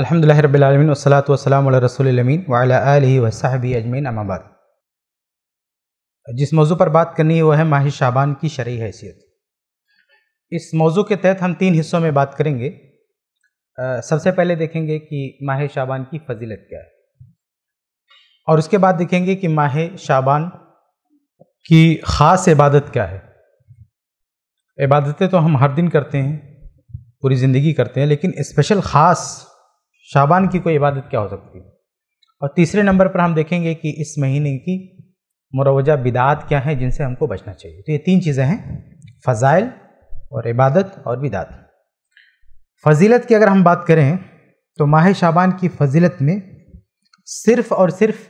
अलहमदिल्ला रबीआलमिन वसलात वसलाम रसोलमीन वाली वसाहबी अजमीन अमाबाद जिस मौजू पर बात करनी है वह है माह शाबान की शरी हैसियत इस मौजू के तहत हम तीन हिस्सों में बात करेंगे सबसे पहले देखेंगे कि माह शाबान की फजीलत क्या है और उसके बाद देखेंगे कि माह शाबान की ख़ास इबादत क्या है इबादतें तो हम हर दिन करते हैं पूरी ज़िंदगी करते हैं लेकिन स्पेशल ख़ास शाबान की कोई इबादत क्या हो सकती है और तीसरे नंबर पर हम देखेंगे कि इस महीने की मुरवजा बिदात क्या है जिनसे हमको बचना चाहिए तो ये तीन चीज़ें हैं फ़ज़ाइल और इबादत और बिदात फजीलत की अगर हम बात करें तो माह शाबान की फजीलत में सिर्फ़ और सिर्फ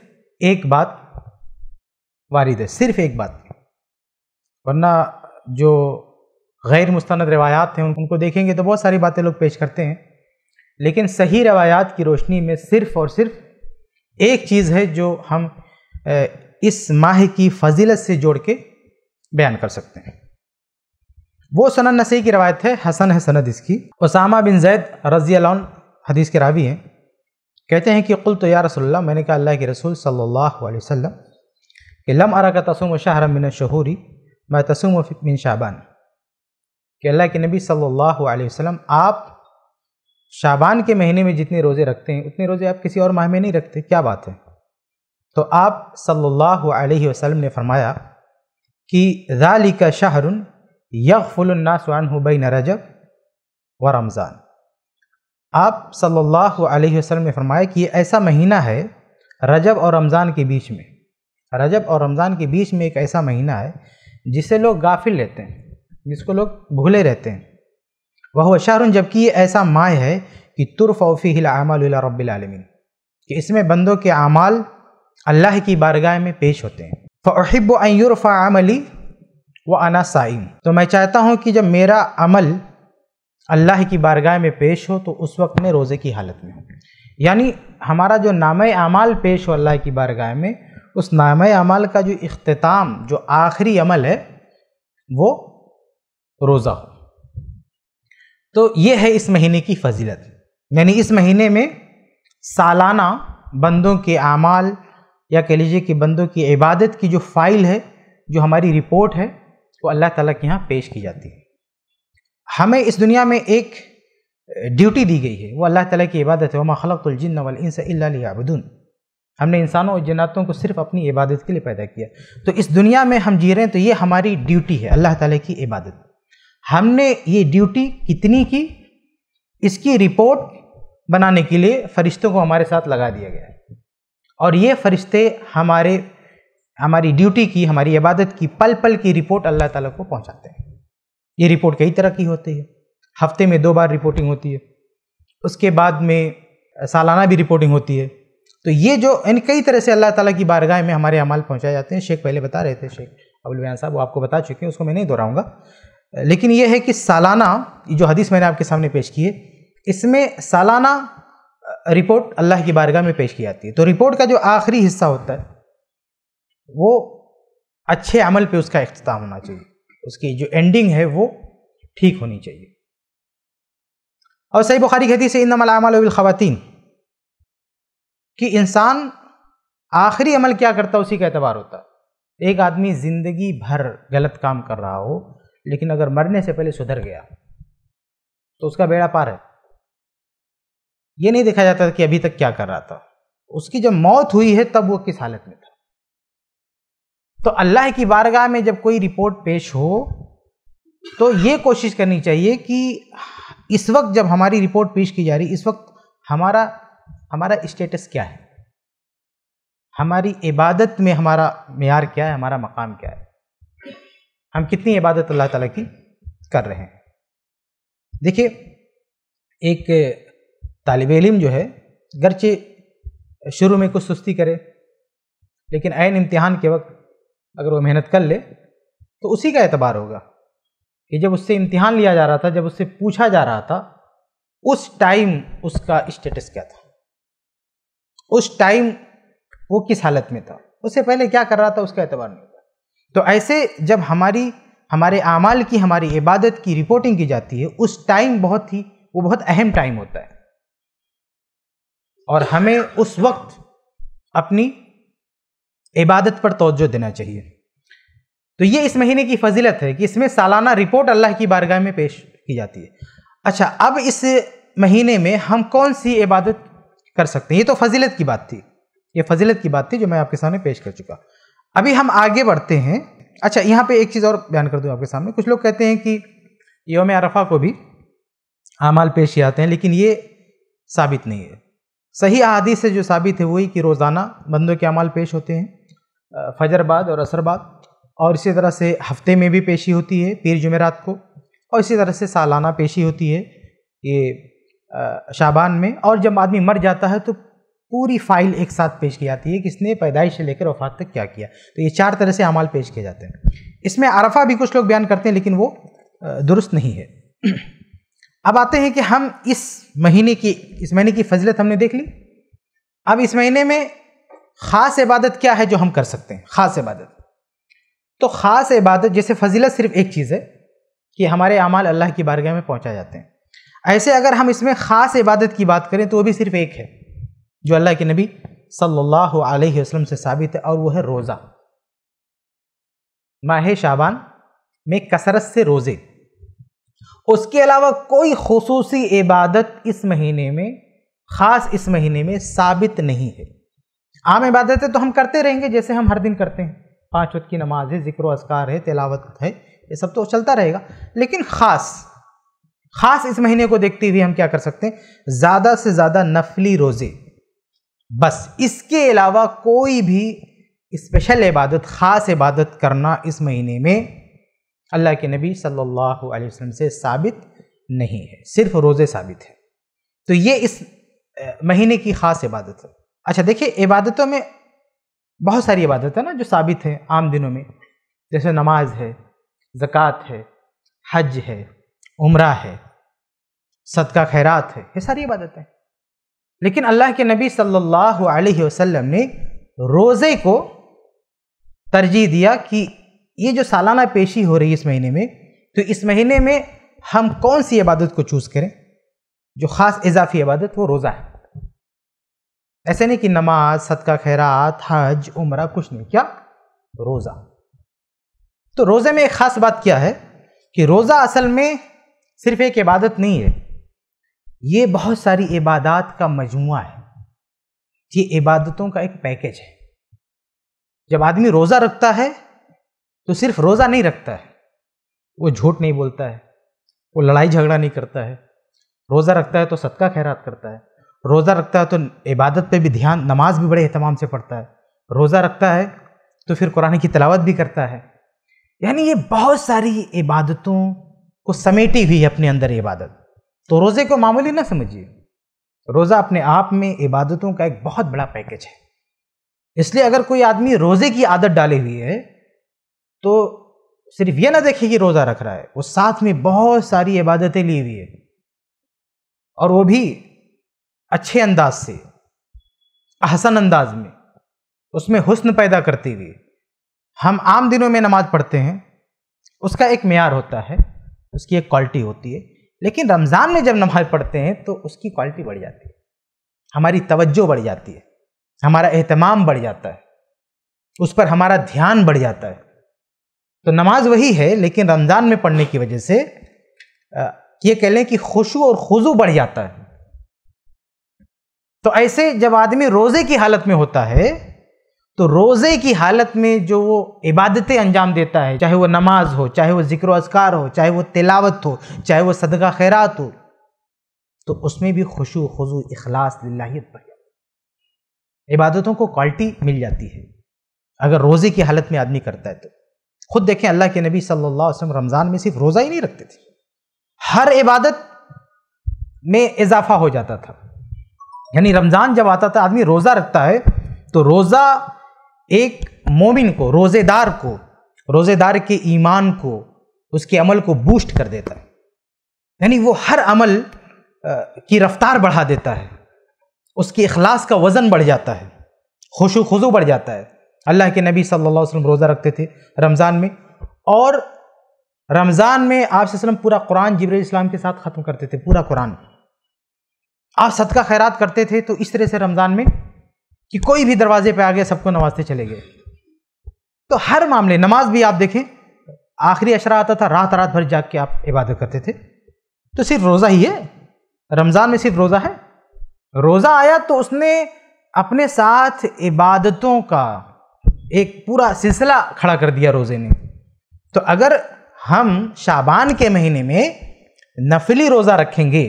एक बात वारिद है सिर्फ एक बात वरना जो गैर मुस्ंद रवायात हैं उनको देखेंगे तो बहुत सारी बातें लोग पेश करते हैं लेकिन सही रवायात की रोशनी में सिर्फ़ और सिर्फ एक चीज़ है जो हम इस माह की फजीलत से जोड़ के बयान कर सकते हैं वो सनन नसी की रवायत है हसन है सनद इसकी उसामा बिन जैद रजी हदीस के रावी हैं कहते हैं कि कुल तो या रसोल्ला मैंने कहा अल्लाह के रसूल सल्लल्लाहु अलैहि कि लम अरा का तसुम शाहर मिन शहूरी मैं तसुम मिन शाबान कि अल्लाह के नबी सल्लल्लाहु अलैहि वसल्लम आप शाबान के महीने में जितने रोज़े रखते हैं उतने रोज़े आप किसी और माह में नहीं रखते क्या बात है तो आप सल्लल्लाहु अलैहि वसल्लम ने फरमाया कि ज़ाली का शाहरुन यकफुलनासवान हुबई नरजब व रमज़ान आप सल्लल्लाहु अलैहि वसल्लम ने फरमाया कि ये ऐसा महीना है रजब और रमज़ान के बीच में रजब और रमज़ान के बीच में एक ऐसा महीना है जिसे लोग गाफिल लेते हैं जिसको लोग भूले रहते हैं वह शाहरुन जबकि ये ऐसा माय है कि तुरफ़ी हिलामल रबालमिन कि इसमें बंदों के अमाल अल्लाह की बारगाह में पेश होते हैं फ़हब आमली व अना साइम तो मैं चाहता हूँ कि जब मेरा अमल अल्लाह की बारगाह में पेश हो तो उस वक्त मैं रोज़े की हालत में हूँ यानी हमारा जो नाम अमाल पेश हो अल्लाह की बारगाह में उस नाम अमाल का जो अख्ताम जो आखिरी अमल है वो रोज़ा हो तो ये है इस महीने की फजीलत यानी इस महीने में सालाना बंदों के अमाल या कह लीजिए कि बंदों की इबादत की जो फाइल है जो हमारी रिपोर्ट है वो अल्लाह ताला के यहाँ पेश की जाती है हमें इस दुनिया में एक ड्यूटी दी गई है वो अल्लाह ताला की इबादत है वमा खलतुलजिन वलिनसबुदून हमने इंसानों और जन्नातों को सिर्फ अपनी इबादत के लिए पैदा किया तो इस दुनिया में हम जी रहे हैं तो ये हमारी ड्यूटी है अल्लाह ताला की इबादत हमने ये ड्यूटी कितनी की इसकी रिपोर्ट बनाने के लिए फरिश्तों को हमारे साथ लगा दिया गया है और ये फरिश्ते हमारे हमारी ड्यूटी की हमारी इबादत की पल पल की रिपोर्ट अल्लाह ताला को पहुंचाते हैं ये रिपोर्ट कई तरह की होती है हफ्ते में दो बार रिपोर्टिंग होती है उसके बाद में सालाना भी रिपोर्टिंग होती है तो ये जो यानी कई तरह से अल्लाह ताला की बारगाह में हमारे अमाल पहुँचाए जाते हैं शेख पहले बता रहे थे शेख अबुल साहब वो आपको बता चुके हैं उसको मैं नहीं दोहराऊँगा लेकिन यह है कि सालाना जो हदीस मैंने आपके सामने पेश की है इसमें सालाना रिपोर्ट अल्लाह की बारगाह में पेश की जाती है तो रिपोर्ट का जो आखिरी हिस्सा होता है वो अच्छे अमल पे उसका अख्ताम होना चाहिए उसकी जो एंडिंग है वो ठीक होनी चाहिए और सही बुखारी खेती से इनमल ख़वातीन कि इंसान आखिरी अमल क्या करता है उसी का एतबार होता एक आदमी ज़िंदगी भर गलत काम कर रहा हो लेकिन अगर मरने से पहले सुधर गया तो उसका बेड़ा पार है ये नहीं देखा जाता कि अभी तक क्या कर रहा था उसकी जब मौत हुई है तब वो किस हालत में था तो अल्लाह की बारगाह में जब कोई रिपोर्ट पेश हो तो ये कोशिश करनी चाहिए कि इस वक्त जब हमारी रिपोर्ट पेश की जा रही इस वक्त हमारा हमारा स्टेटस क्या है हमारी इबादत में हमारा मैार क्या है हमारा मकाम क्या है हम कितनी इबादत अल्लाह ताला की कर रहे हैं देखिए एक तालब इम जो है गरचे शुरू में कुछ सुस्ती करे लेकिन ऐन इम्तिहान के वक्त अगर वो मेहनत कर ले तो उसी का एतबार होगा कि जब उससे इम्तिहान लिया जा रहा था जब उससे पूछा जा रहा था उस टाइम उसका स्टेटस क्या था उस टाइम वो किस हालत में था उससे पहले क्या कर रहा था उसका एतबार नहीं तो ऐसे जब हमारी हमारे अमाल की हमारी इबादत की रिपोर्टिंग की जाती है उस टाइम बहुत ही वो बहुत अहम टाइम होता है और हमें उस वक्त अपनी इबादत पर तोज्जो देना चाहिए तो ये इस महीने की फजीलत है कि इसमें सालाना रिपोर्ट अल्लाह की बारगाह में पेश की जाती है अच्छा अब इस महीने में हम कौन सी इबादत कर सकते हैं ये तो फजीलत की बात थी ये फजीलत की बात थी जो मैं आपके सामने पेश कर चुका अभी हम आगे बढ़ते हैं अच्छा यहाँ पे एक चीज़ और बयान कर दूँ आपके सामने कुछ लोग कहते हैं कि योम अरफा को भी अमाल पेश आते हैं लेकिन ये साबित नहीं है सही आदि से जो साबित है वही कि रोज़ाना बंदों के अमाल पेश होते हैं फजर बाद और असर बाद और इसी तरह से हफ्ते में भी पेशी होती है पीर जुमेरात को और इसी तरह से सालाना पेशी होती है ये शाबान में और जब आदमी मर जाता है तो पूरी फाइल एक साथ पेश की जाती है किसने पैदाइश से लेकर वफात तक क्या किया तो ये चार तरह से अमाल पेश किए जाते हैं इसमें अरफा भी कुछ लोग बयान करते हैं लेकिन वो दुरुस्त नहीं है अब आते हैं कि हम इस महीने की इस महीने की फजलत हमने देख ली अब इस महीने में ख़ास इबादत क्या है जो हम कर सकते हैं ख़ास इबादत तो ख़ास इबादत जैसे फजीलत सिर्फ एक चीज़ है कि हमारे अमाल अल्लाह की बारगाह में पहुँचा जाते हैं ऐसे अगर हम इसमें ख़ास इबादत की बात करें तो वो भी सिर्फ एक है जो अल्लाह के नबी सल्लल्लाहु अलैहि वसल्लम से साबित है और वो है रोज़ा माह शाबान में कसरत से रोज़े उसके अलावा कोई खसूसी इबादत इस महीने में ख़ास इस महीने में साबित नहीं है आम इबादतें तो हम करते रहेंगे जैसे हम हर दिन करते हैं पाँच वक्त की नमाज है जिक्र असकार है तिलावत है ये सब तो चलता रहेगा लेकिन ख़ास ख़ास इस महीने को देखते हुए हम क्या कर सकते हैं ज़्यादा से ज़्यादा नफली रोज़े बस इसके अलावा कोई भी स्पेशल इबादत ख़ास इबादत करना इस महीने में अल्लाह के नबी सल्लल्लाहु अलैहि वसल्लम से साबित नहीं है सिर्फ रोज़े साबित है तो ये इस महीने की ख़ास इबादत है अच्छा देखिए इबादतों में बहुत सारी इबादत है ना जो साबित हैं आम दिनों में जैसे नमाज है ज़क़़त है हज है उम्र है सदका खैरात है ये सारी इबादतें लेकिन अल्लाह के नबी सल्लल्लाहु अलैहि वसल्लम ने रोज़े को तरजीह दिया कि ये जो सालाना पेशी हो रही है इस महीने में तो इस महीने में हम कौन सी इबादत को चूज़ करें जो ख़ास इजाफी इबादत वो रोज़ा है ऐसे नहीं कि नमाज सदका खैरात हज उम्र कुछ नहीं क्या रोज़ा तो रोज़े में एक ख़ास बात क्या है कि रोज़ा असल में सिर्फ एक इबादत नहीं है ये बहुत सारी इबादत का मजमु है ये इबादतों का एक पैकेज है जब आदमी रोज़ा रखता है तो सिर्फ रोज़ा नहीं रखता है वो झूठ नहीं बोलता है वो लड़ाई झगड़ा नहीं करता है रोज़ा रखता है तो सदका खैरात करता है रोज़ा रखता है तो इबादत पे भी ध्यान नमाज भी बड़े अहतमाम से पढ़ता है रोज़ा रखता है तो फिर कुरान की तलावत भी करता है यानी ये बहुत सारी इबादतों को समेटी हुई है अपने अंदर इबादत तो रोज़े को मामूली ना समझिए रोज़ा अपने आप में इबादतों का एक बहुत बड़ा पैकेज है इसलिए अगर कोई आदमी रोज़े की आदत डाले हुई है तो सिर्फ ये ना देखे कि रोज़ा रख रहा है वो साथ में बहुत सारी इबादतें ली हुई है और वो भी अच्छे अंदाज से अहसन अंदाज में उसमें हुस्न पैदा करते हुए हम आम दिनों में नमाज़ पढ़ते हैं उसका एक मैार होता है उसकी एक क्वालिटी होती है लेकिन रमज़ान में जब नमाज पढ़ते हैं तो उसकी क्वालिटी बढ़ जाती है हमारी तवज्जो बढ़ जाती है हमारा अहतमाम बढ़ जाता है उस पर हमारा ध्यान बढ़ जाता है तो नमाज वही है लेकिन रमज़ान में पढ़ने की वजह से ये कह लें कि खुशू और खुजू बढ़ जाता है तो ऐसे जब आदमी रोज़े की हालत में होता है तो रोज़े की हालत में जो वो इबादतें अंजाम देता है चाहे वो नमाज हो चाहे वो जिक्र असकार हो चाहे वो तिलावत हो चाहे वो सदका खैरात हो तो उसमें भी खुशु खजू अखलास लाहियत बढ़ जाती इबादतों को क्वालिटी मिल जाती है अगर रोज़े की हालत में आदमी करता है तो खुद देखें अल्लाह के नबी सल्लल्लाहु अलैहि वसल्लम रमज़ान में सिर्फ रोज़ा ही नहीं रखते थे हर इबादत में इजाफा हो जाता था यानी रमज़ान जब आता था आदमी रोज़ा रखता है तो रोज़ा एक मोमिन को रोज़ेदार को रोज़ेदार के ईमान को उसके अमल को बूस्ट कर देता है यानी वो हर अमल की रफ्तार बढ़ा देता है उसके अखलास का वज़न बढ़ जाता है खुशो खुजू बढ़ जाता है अल्लाह के नबी सल्लल्लाहु अलैहि वसल्लम रोज़ा रखते थे रमज़ान में और रमज़ान में आप पूरा कुरान जबरील इस्लाम के साथ ख़त्म करते थे पूरा कुरान आप सदका खैरात करते थे तो इस तरह से रमज़ान में कि कोई भी दरवाजे पे आ गया सबको नवाजते चले गए तो हर मामले नमाज भी आप देखें आखिरी अशरा आता था रात रात भर जाग के आप इबादत करते थे तो सिर्फ रोज़ा ही है रमज़ान में सिर्फ रोज़ा है रोज़ा आया तो उसने अपने साथ इबादतों का एक पूरा सिलसिला खड़ा कर दिया रोज़े ने तो अगर हम शाबान के महीने में नफली रोज़ा रखेंगे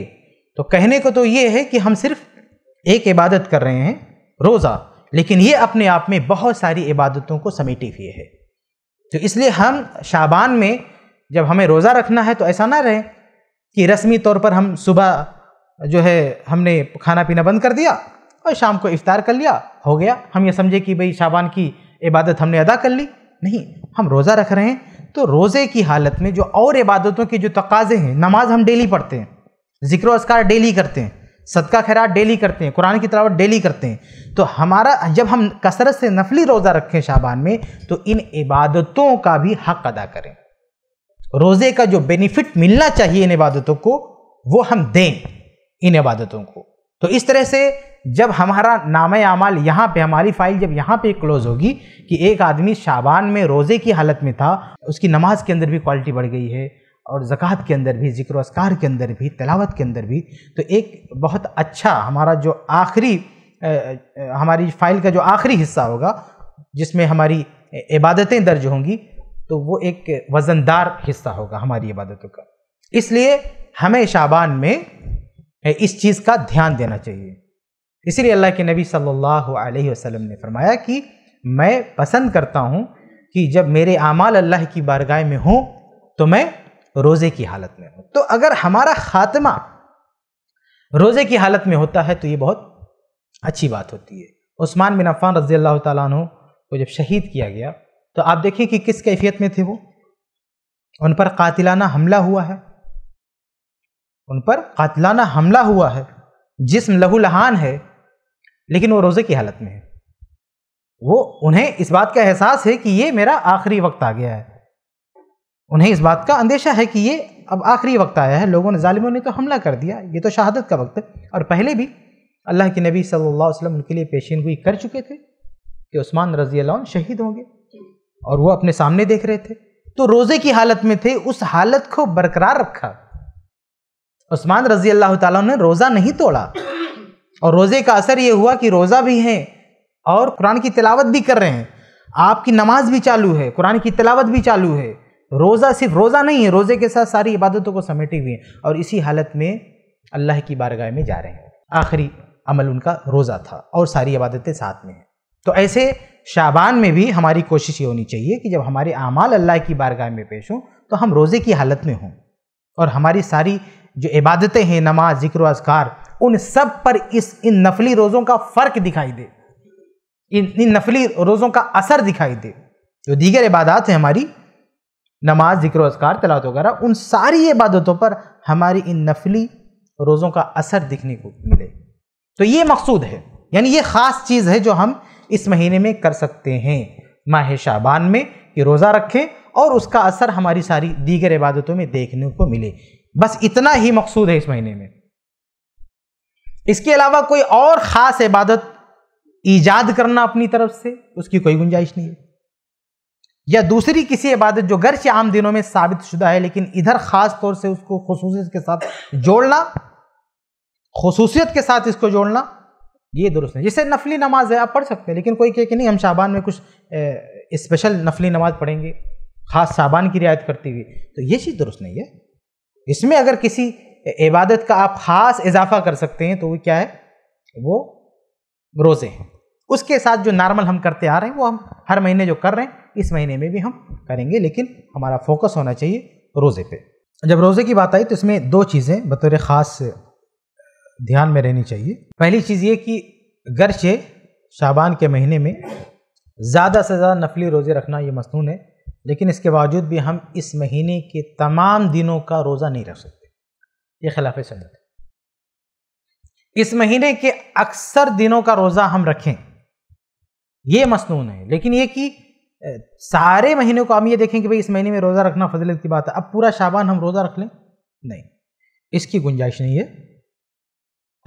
तो कहने को तो ये है कि हम सिर्फ एक इबादत कर रहे हैं रोज़ा लेकिन ये अपने आप में बहुत सारी इबादतों को समेटे हुए है तो इसलिए हम शाबान में जब हमें रोज़ा रखना है तो ऐसा ना रहे कि रस्मी तौर पर हम सुबह जो है हमने खाना पीना बंद कर दिया और शाम को इफ्तार कर लिया हो गया हम ये समझे कि भाई शाबान की इबादत हमने अदा कर ली नहीं हम रोज़ा रख रहे हैं तो रोज़े की हालत में जो और इबादतों के जो तकाजे हैं नमाज हम डेली पढ़ते हैं ज़िक्र असकार डेली करते हैं सदका खैरात डेली करते हैं कुरान की तलावत डेली करते हैं तो हमारा जब हम कसरत से नफली रोज़ा रखें शाबान में तो इन इबादतों का भी हक अदा करें रोज़े का जो बेनिफिट मिलना चाहिए इन इबादतों को वो हम दें इन इबादतों को तो इस तरह से जब हमारा नाम आमाल यहाँ पे हमारी फाइल जब यहाँ पे क्लोज़ होगी कि एक आदमी शाबान में रोज़े की हालत में था उसकी नमाज के अंदर भी क्वालिटी बढ़ गई है और ज़क़़त के अंदर भी ज़िक्र असकार के अंदर भी तलावत के अंदर भी तो एक बहुत अच्छा हमारा जो आखिरी हमारी फाइल का जो आखिरी हिस्सा होगा जिसमें हमारी इबादतें दर्ज होंगी तो वो एक वज़नदार हिस्सा होगा हमारी इबादतों का इसलिए हमें शाबान में इस चीज़ का ध्यान देना चाहिए इसीलिए अल्लाह के नबी सल्लल्लाहु अलैहि वसल्लम ने फरमाया कि मैं पसंद करता हूँ कि जब मेरे आमाल अल्लाह की बारगाह में हों तो मैं रोज़े की हालत में हो तो अगर हमारा खात्मा रोज़े की हालत में होता है तो ये बहुत अच्छी बात होती है उस्मान बिन अफ़ान रजी अल्लाह तु को जब शहीद किया गया तो आप देखिए कि किस कैफियत में थे वो उन पर कातिलाना हमला हुआ है उन पर कातिलाना हमला हुआ है जिसम लहूलहान है लेकिन वो रोज़े की हालत में है वो उन्हें इस बात का एहसास है कि ये मेरा आखिरी वक्त आ गया है उन्हें इस बात का अंदेशा है कि ये अब आखिरी वक्त आया है लोगों ने ालिमों ने तो हमला कर दिया ये तो शहादत का वक्त है और पहले भी अल्लाह के नबी सल्लल्लाहु अलैहि वसल्लम उनके लिए पेशीन कर चुके थे कि उस्मान रजी शहीद होंगे और वो अपने सामने देख रहे थे तो रोज़े की हालत में थे उस हालत को बरकरार रखा उस्मान रजी अल्लाह ने रोज़ा नहीं तोड़ा और रोज़े का असर ये हुआ कि रोज़ा भी हैं और कुरान की तिलावत भी कर रहे हैं आपकी नमाज भी चालू है कुरान की तिलावत भी चालू है रोज़ा सिर्फ रोज़ा नहीं है रोज़े के साथ सारी इबादतों को समेटे हुए हैं और इसी हालत में अल्लाह की बारगाह में जा रहे हैं आखिरी अमल उनका रोज़ा था और सारी इबादतें साथ में हैं तो ऐसे शाबान में भी हमारी कोशिश ये होनी चाहिए कि जब हमारे अमाल अल्लाह की बारगाह में पेश हों तो हम रोज़े की हालत में हों और हमारी सारी जो इबादतें हैं नमाज जिक्र अजकार उन सब पर इस इन नफली रोज़ों का फ़र्क दिखाई दे इन इन नफली रोज़ों का असर दिखाई दे जो दीगर इबादत हैं हमारी नमाज जिक्र असकार तलात वगैरह उन सारी इबादतों पर हमारी इन नफली रोज़ों का असर दिखने को मिले तो ये मकसूद है यानी ये ख़ास चीज़ है जो हम इस महीने में कर सकते हैं माह शाबान में कि रोज़ा रखें और उसका असर हमारी सारी दीगर इबादतों में देखने को मिले बस इतना ही मकसूद है इस महीने में इसके अलावा कोई और ख़ास इबादत ईजाद करना अपनी तरफ से उसकी कोई गुंजाइश नहीं है या दूसरी किसी इबादत जो गर्च आम दिनों में साबित शुदा है लेकिन इधर ख़ास तौर से उसको खसूसियत के साथ जोड़ना खसूसियत के साथ इसको जोड़ना ये दुरुस्त है जैसे नफली नमाज है आप पढ़ सकते हैं लेकिन कोई कहे कि नहीं हम शाबान में कुछ स्पेशल नफली नमाज पढ़ेंगे ख़ास शाबान की रियायत करती हुई तो ये चीज़ दुरुस्त नहीं है इसमें अगर किसी इबादत का आप ख़ास इजाफा कर सकते हैं तो वो क्या है वो रोज़े हैं उसके साथ जो नॉर्मल हम करते आ रहे हैं वो हम हर महीने जो कर रहे हैं इस महीने में भी हम करेंगे लेकिन हमारा फोकस होना चाहिए रोज़े पे जब रोज़े की बात आई तो इसमें दो चीज़ें बतौर ख़ास ध्यान में रहनी चाहिए पहली चीज़ ये कि गरचे शाबान के महीने में ज़्यादा से ज़्यादा नफली रोज़े रखना ये मसनून है लेकिन इसके बावजूद भी हम इस महीने के तमाम दिनों का रोज़ा नहीं रख सकते ये खिलाफ सन्नत है इस महीने के अक्सर दिनों का रोज़ा हम रखें ये मसनून है लेकिन ये कि सारे महीने को हम ये देखें कि भाई इस महीने में रोज़ा रखना फजलत की बात है अब पूरा शाबान हम रोज़ा रख लें नहीं इसकी गुंजाइश नहीं है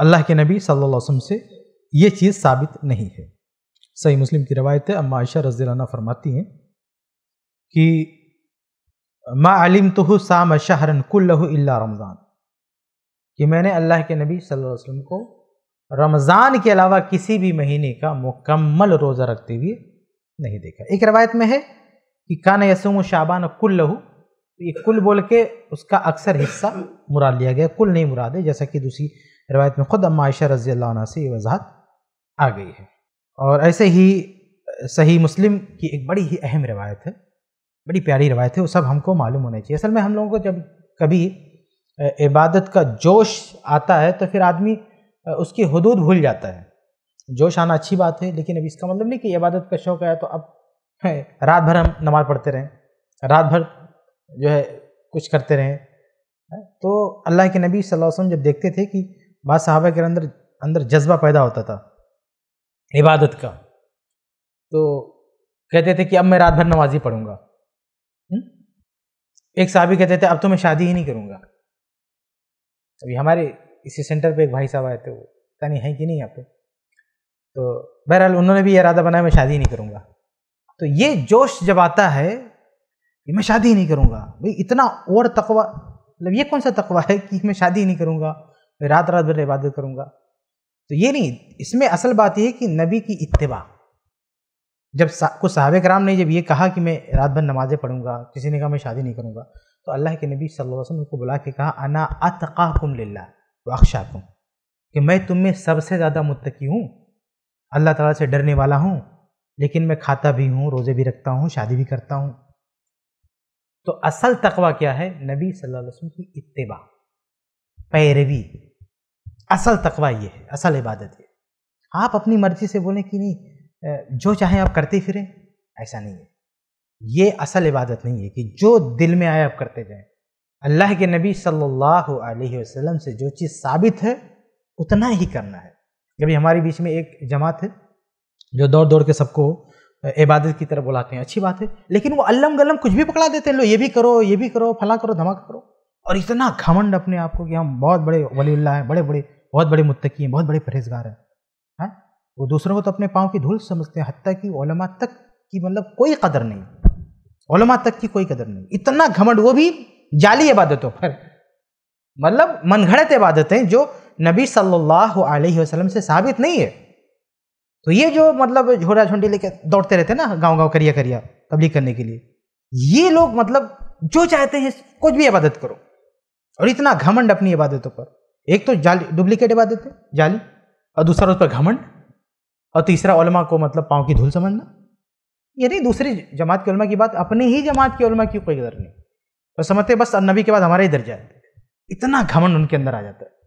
अल्लाह के नबी सल्लल्लाहु अलैहि वसल्लम से ये चीज़ साबित नहीं है सही मुस्लिम की रवायत है अम्मा आयशा रजीलाना फरमाती हैं कि मा अलिम तो साम शाहरन कुल्लहु इल्ला रमज़ान कि मैंने अल्लाह के नबी सल्लल्लाहु अलैहि वसल्लम को रमज़ान के अलावा किसी भी महीने का मुकम्मल रोज़ा रखते हुए नहीं देखा एक रवायत में है कि कान यसुम शाबान कुल लहू ये कुल बोल के उसका अक्सर हिस्सा मुराद लिया गया कुल नहीं मुराद है जैसा कि दूसरी रवायत में ख़ुद अम्मा आयशा रजी अल्लाह से ये वजाहत आ गई है और ऐसे ही सही मुस्लिम की एक बड़ी ही अहम रवायत है बड़ी प्यारी रवायत है वो सब हमको मालूम होनी चाहिए असल में हम लोगों को जब कभी इबादत का जोश आता है तो फिर आदमी उसकी हदूद भूल जाता है जोश आना अच्छी बात है लेकिन अभी इसका मतलब नहीं कि इबादत का शौक आया तो अब रात भर हम नमाज पढ़ते रहें रात भर जो है कुछ करते रहें तो अल्लाह के नबी सल्लल्लाहु अलैहि वसल्लम जब देखते थे कि बाद साहबा के अंदर अंदर जज्बा पैदा होता था इबादत का तो कहते थे कि अब मैं रात भर नमाज ही पढ़ूँगा एक साहबी कहते थे अब तो मैं शादी ही नहीं करूँगा अभी हमारे इसी सेंटर पे एक भाई साहब आए थे वो पता नहीं है कि नहीं यहाँ पे तो बहरहाल उन्होंने भी इरादा बनाया मैं शादी नहीं करूँगा तो ये जोश जब आता है कि मैं शादी नहीं करूँगा भाई इतना और तकवा मतलब ये कौन सा तकवा है कि मैं शादी नहीं करूँगा मैं रात रात भर इबादत करूँगा तो ये नहीं इसमें असल बात यह है कि नबी की इतबा जब सा, कुछ साहब कराम ने जब ये कहा कि मैं रात भर नमाज़ें पढ़ूंगा किसी ने कहा मैं शादी नहीं करूँगा तो अल्लाह के नबी सल अलैहि वसल्लम को बुला के कहा अना अतकाकुम लिल्ला तुम कि मैं तुम्हें सबसे ज़्यादा मुतकी हूँ अल्लाह ताला से डरने वाला हूँ लेकिन मैं खाता भी हूँ रोज़े भी रखता हूँ शादी भी करता हूँ तो असल तकवा क्या है नबी सल्लल्लाहु अलैहि वसल्लम की इत्तेबा पैरवी असल तकवा ये है असल इबादत है आप अपनी मर्जी से बोलें कि नहीं जो चाहे आप करते फिरें ऐसा नहीं है ये असल इबादत नहीं है कि जो दिल में आए आप करते जाएं अल्लाह के नबी सल्लल्लाहु अलैहि वसल्लम से जो चीज़ साबित है उतना ही करना है कभी हमारे बीच में एक जमात है जो दौड़ दौड़ के सबको इबादत की तरफ बुलाते हैं अच्छी बात है लेकिन वो अल्लम गलम कुछ भी पकड़ा देते हैं लो ये भी करो ये भी करो फला करो धमाका करो और इतना घमंड अपने आप को कि हम बहुत बड़े वलील्ला हैं बड़े बड़े बहुत बड़े मुत्तकी हैं बहुत बड़े परहेजगार हैं हैं हाँ? वो दूसरों को तो अपने पाँव की धूल समझते हैं हती कि ओलमा तक की मतलब कोई कदर नहीं ओलमा तक की कोई कदर नहीं इतना घमंड वो भी जाली इबादतों पर मतलब मनगढ़ंत इबादतें जो नबी सल्लल्लाहु अलैहि वसल्लम से साबित नहीं है तो ये जो मतलब झोरा झोंडी लेके दौड़ते रहते ना गांव गांव करिया करिया तबलीग करने के लिए ये लोग मतलब जो चाहते हैं कुछ भी इबादत करो और इतना घमंड अपनी इबादतों पर एक तो जाली डुप्लीकेट इबादत है जाली और दूसरा उस पर घमंड और तीसरा उलमा को मतलब पाँव की धूल समझना ये नहीं दूसरी जमात की उलमा की बात अपने ही जमात की उलमा की कोई गदर नहीं और तो समझते बस नबी के बाद हमारा ही दर्जा है इतना घमंड उनके अंदर आ जाता है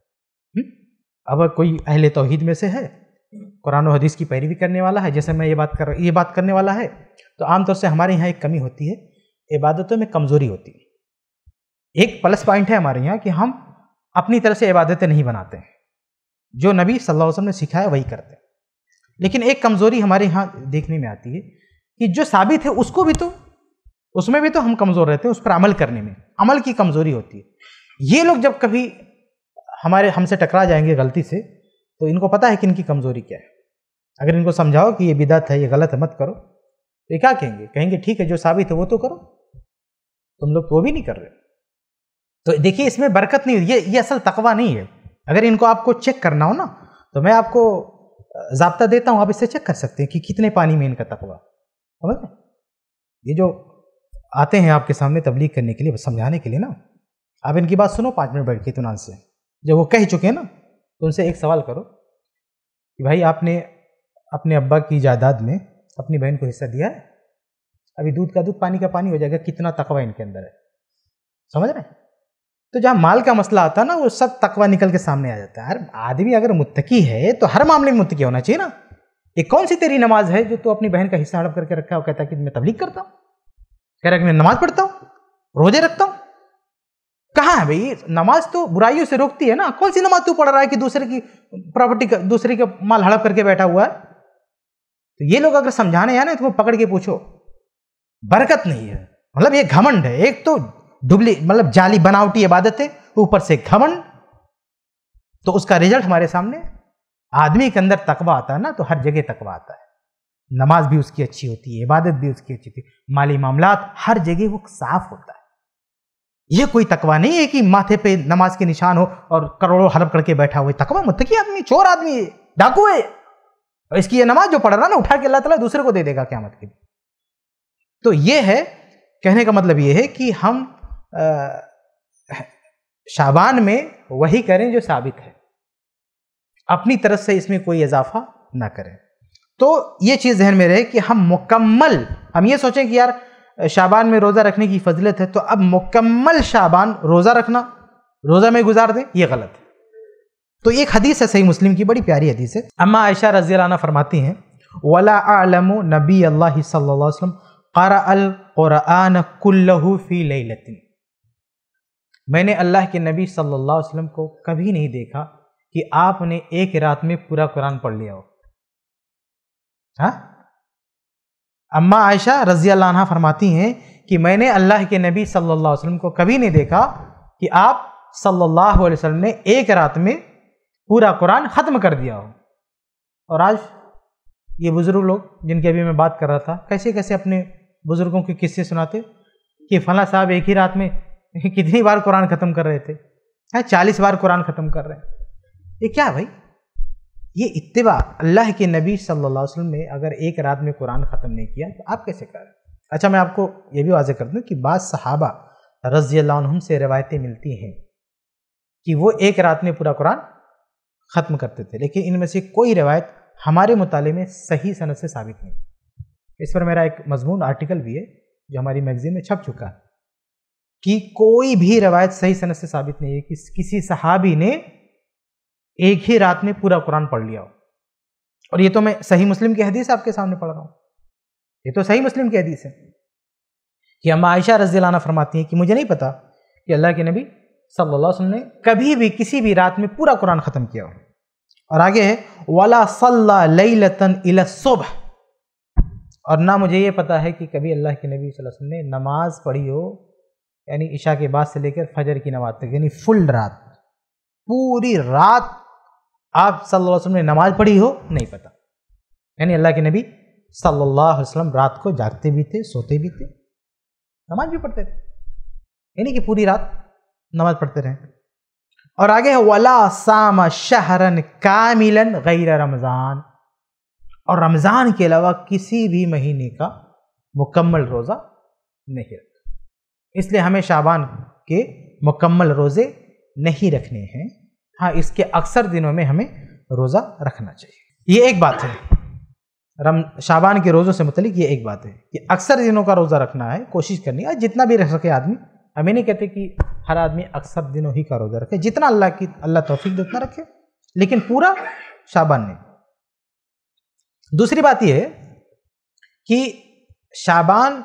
हम्म? अब कोई अहले तोहहीद में से है कुरान हदीस की पैरवी करने वाला है जैसे मैं ये बात कर ये बात करने वाला है तो आमतौर से हमारे यहाँ एक कमी होती है इबादतों में कमज़ोरी होती है एक प्लस पॉइंट है हमारे यहाँ कि हम अपनी तरह से इबादतें नहीं बनाते हैं जो नबी सल्लल्लाहु अलैहि वसल्लम ने सिखाया वही करते हैं लेकिन एक कमज़ोरी हमारे यहाँ देखने में आती है कि जो साबित है उसको भी तो उसमें भी तो हम कमज़ोर रहते हैं उस पर अमल करने में अमल की कमज़ोरी होती है ये लोग जब कभी हमारे हमसे टकरा जाएंगे गलती से तो इनको पता है कि इनकी कमज़ोरी क्या है अगर इनको समझाओ कि ये बिदत है ये गलत है मत करो तो ये क्या कहेंगे कहेंगे ठीक है जो साबित है वो तो करो तुम लोग तो भी नहीं कर रहे तो देखिए इसमें बरकत नहीं ये ये असल तकवा नहीं है अगर इनको आपको चेक करना हो ना तो मैं आपको जबता देता हूँ आप इससे चेक कर सकते हैं कि कितने पानी में इनका तकवा समझ तो ये जो आते हैं आपके सामने तबलीग करने के लिए समझाने के लिए ना आप इनकी बात सुनो पाँच मिनट बैठ के तुनान से जब वो कह चुके हैं ना तो उनसे एक सवाल करो कि भाई आपने अपने अब्बा की जायदाद में अपनी बहन को हिस्सा दिया है अभी दूध का दूध पानी का पानी हो जाएगा कितना तकवा इनके अंदर है समझ रहे हैं तो जहाँ माल का मसला आता है ना वो सब तकवा निकल के सामने आ जाता है हर आदमी अगर मुत्तकी है तो हर मामले में मुत्तकी होना चाहिए ना ये कौन सी तेरी नमाज है जो तू अपनी बहन का हिस्सा हड़प करके रखा है और कहता है कि मैं तबलीग करता हूँ कह रहा कि मैं नमाज पढ़ता हूँ रोजे रखता हूँ है भाई नमाज तो बुराइयों से रोकती है ना कौन सी नमाज तू पढ़ रहा है कि दूसरे की प्रॉपर्टी का दूसरे के माल हड़प करके बैठा हुआ है तो ये लोग अगर समझाने आए ना तो पकड़ के पूछो बरकत नहीं है मतलब ये घमंड है एक तो डुबली मतलब जाली बनावटी इबादत है ऊपर से घमंड तो उसका रिजल्ट हमारे सामने आदमी के अंदर तकवा आता है ना तो हर जगह तकवा आता है नमाज भी उसकी अच्छी होती है इबादत भी उसकी अच्छी होती है माली मामला हर जगह वो साफ होता है ये कोई तकवा नहीं है कि माथे पे नमाज के निशान हो और करोड़ों हड़प करके बैठा हुआ तकवा मुतकी आदमी चोर आदमी डाकू है और इसकी ये नमाज जो पढ़ रहा ना उठा के अल्लाह तला दूसरे को दे देगा क्या मत के लिए तो ये है कहने का मतलब ये है कि हम शाबान में वही करें जो साबित है अपनी तरफ से इसमें कोई इजाफा ना करें तो ये चीज़ जहन में रहे कि हम मुकम्मल हम ये सोचें कि यार शाबान में रोज़ा रखने की फजलत है तो अब मुकम्मल शाबान रोज़ा रखना रोज़ा में गुजार दें यह गलत है तो एक हदीस है सही मुस्लिम की बड़ी प्यारी हदीस है अम्मा आयशा रजी अला फरमाती हैं वला आलम नबी अल्लाह सल्लम क़रा अल क़ुरान कुल्लहू फ़ी लैलतिन मैंने अल्लाह के नबी सल्लल्लाहु अलैहि वसल्लम को कभी नहीं देखा कि आपने एक रात में पूरा कुरान पढ़ लिया हो हाँ अम्मा आयशा रज़ी अल्लाह फरमाती हैं कि मैंने अल्लाह के नबी सल्लल्लाहु अलैहि वसल्लम को कभी नहीं देखा कि आप सल्लल्लाहु अलैहि वसल्लम ने एक रात में पूरा कुरान ख़त्म कर दिया हो और आज ये बुज़ुर्ग लोग जिनकी अभी मैं बात कर रहा था कैसे कैसे अपने बुज़ुर्गों के किस्से सुनाते कि फला साहब एक ही रात में कितनी बार कुरान ख़त्म कर रहे थे है चालीस बार कुरान ख़त्म कर रहे हैं ये क्या भाई ये इतवा अल्लाह के नबी सल्लल्लाहु अलैहि वसल्लम ने अगर एक रात में कुरान ख़त्म नहीं किया तो आप कैसे कर रहे अच्छा मैं आपको ये भी वाजह कर दूँ कि बाद सहाबा रज़ी हम से रवायतें मिलती हैं कि वो एक रात में पूरा कुरान ख़त्म करते थे लेकिन इनमें से कोई रवायत हमारे मुताले में सही सनत से साबित नहीं इस पर मेरा एक मजमून आर्टिकल भी है जो हमारी मैगजीन में छप चुका है कि कोई भी रवायत सही सनत से साबित नहीं है कि किसी सहाबी ने एक ही रात में पूरा कुरान पढ़ लिया हो और ये तो मैं सही मुस्लिम की हदीस आपके सामने पढ़ रहा हूँ ये तो सही मुस्लिम की हदीस है कि अम्मा आयशा रजीलाना फरमाती हैं कि मुझे नहीं पता कि अल्लाह के नबी सल्लल्लाहु अलैहि वसल्लम ने कभी भी किसी भी रात में पूरा कुरान ख़त्म किया हो और आगे है वाला सल्ला लई लतन इलसुबह और ना मुझे ये पता है कि कभी अल्लाह के नबी वसल्लम ने नमाज पढ़ी हो यानी ईशा के बाद से लेकर फजर की नमाज तक यानी फुल रात पूरी रात आप सल्लल्लाहु अलैहि वसल्लम ने नमाज पढ़ी हो नहीं पता यानी अल्लाह के नबी सल्लल्लाहु अलैहि वसल्लम रात को जागते भी थे सोते भी थे नमाज भी पढ़ते थे यानी कि पूरी रात नमाज पढ़ते रहे और आगे है वला साम शहरन कामिलन गैर रमज़ान और रमज़ान के अलावा किसी भी महीने का मुकम्मल रोज़ा नहीं रखा इसलिए हमें शाबान के मुकम्मल रोज़े नहीं रखने हैं हाँ इसके अक्सर दिनों में हमें रोज़ा रखना चाहिए ये एक बात है रम शाबान के रोज़ों से मुतलिक ये एक बात है कि अक्सर दिनों का रोज़ा रखना है कोशिश करनी है जितना भी रख सके आदमी हम नहीं कहते कि हर आदमी अक्सर दिनों ही का रोज़ा रखे जितना अल्लाह की अल्लाह तोफी दे उतना रखे लेकिन पूरा शाबान नहीं दूसरी बात यह है कि शाबान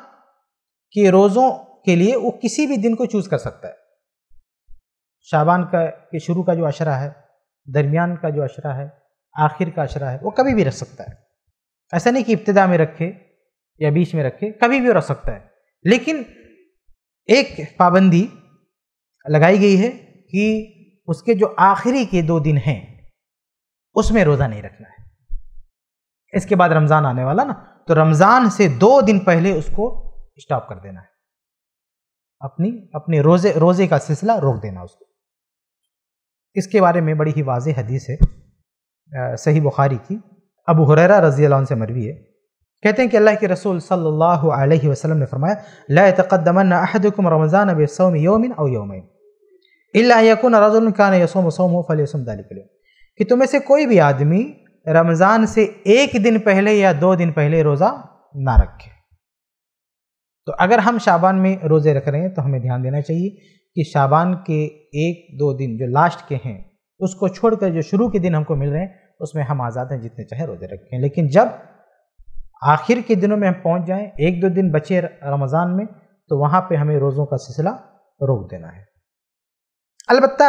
के रोज़ों के लिए वो किसी भी दिन को चूज़ कर सकता है शाबान का के शुरू का जो अशरा है दरमियान का जो अशरा है आखिर का अशरा है वो कभी भी रख सकता है ऐसा नहीं कि इब्तदा में रखे या बीच में रखे कभी भी रख सकता है लेकिन एक पाबंदी लगाई गई है कि उसके जो आखिरी के दो दिन हैं उसमें रोज़ा नहीं रखना है इसके बाद रमज़ान आने वाला ना तो रमज़ान से दो दिन पहले उसको स्टॉप कर देना है अपनी अपने रोज़े रोज़े का सिलसिला रोक देना उसको इसके बारे में बड़ी ही वाज हदीस है आ, सही बुखारी की अबू हुररा रजी अल्लाह से मरवी है कहते हैं कि अल्लाह के रसूल सल्लल्लाहु अलैहि वसल्लम ने फरमाया ला तकदमन अहदकुम रमज़ान बेसोम योमिन और योमिन इलाकुन रजुल कान यसोम सोम हो फल यसम दाली कि तुम में से कोई भी आदमी रमज़ान से एक दिन पहले या दो दिन पहले रोज़ा ना रखे तो अगर हम शाबान में रोज़े रख रहे हैं तो हमें ध्यान देना चाहिए कि शाबान के एक दो दिन जो लास्ट के हैं उसको छोड़कर जो शुरू के दिन हमको मिल रहे हैं उसमें हम आज़ाद हैं जितने चाहे रोज़े रखें लेकिन जब आखिर के दिनों में हम पहुंच जाएं एक दो दिन बचे रमज़ान में तो वहाँ पे हमें रोज़ों का सिलसिला रोक देना है अलबत्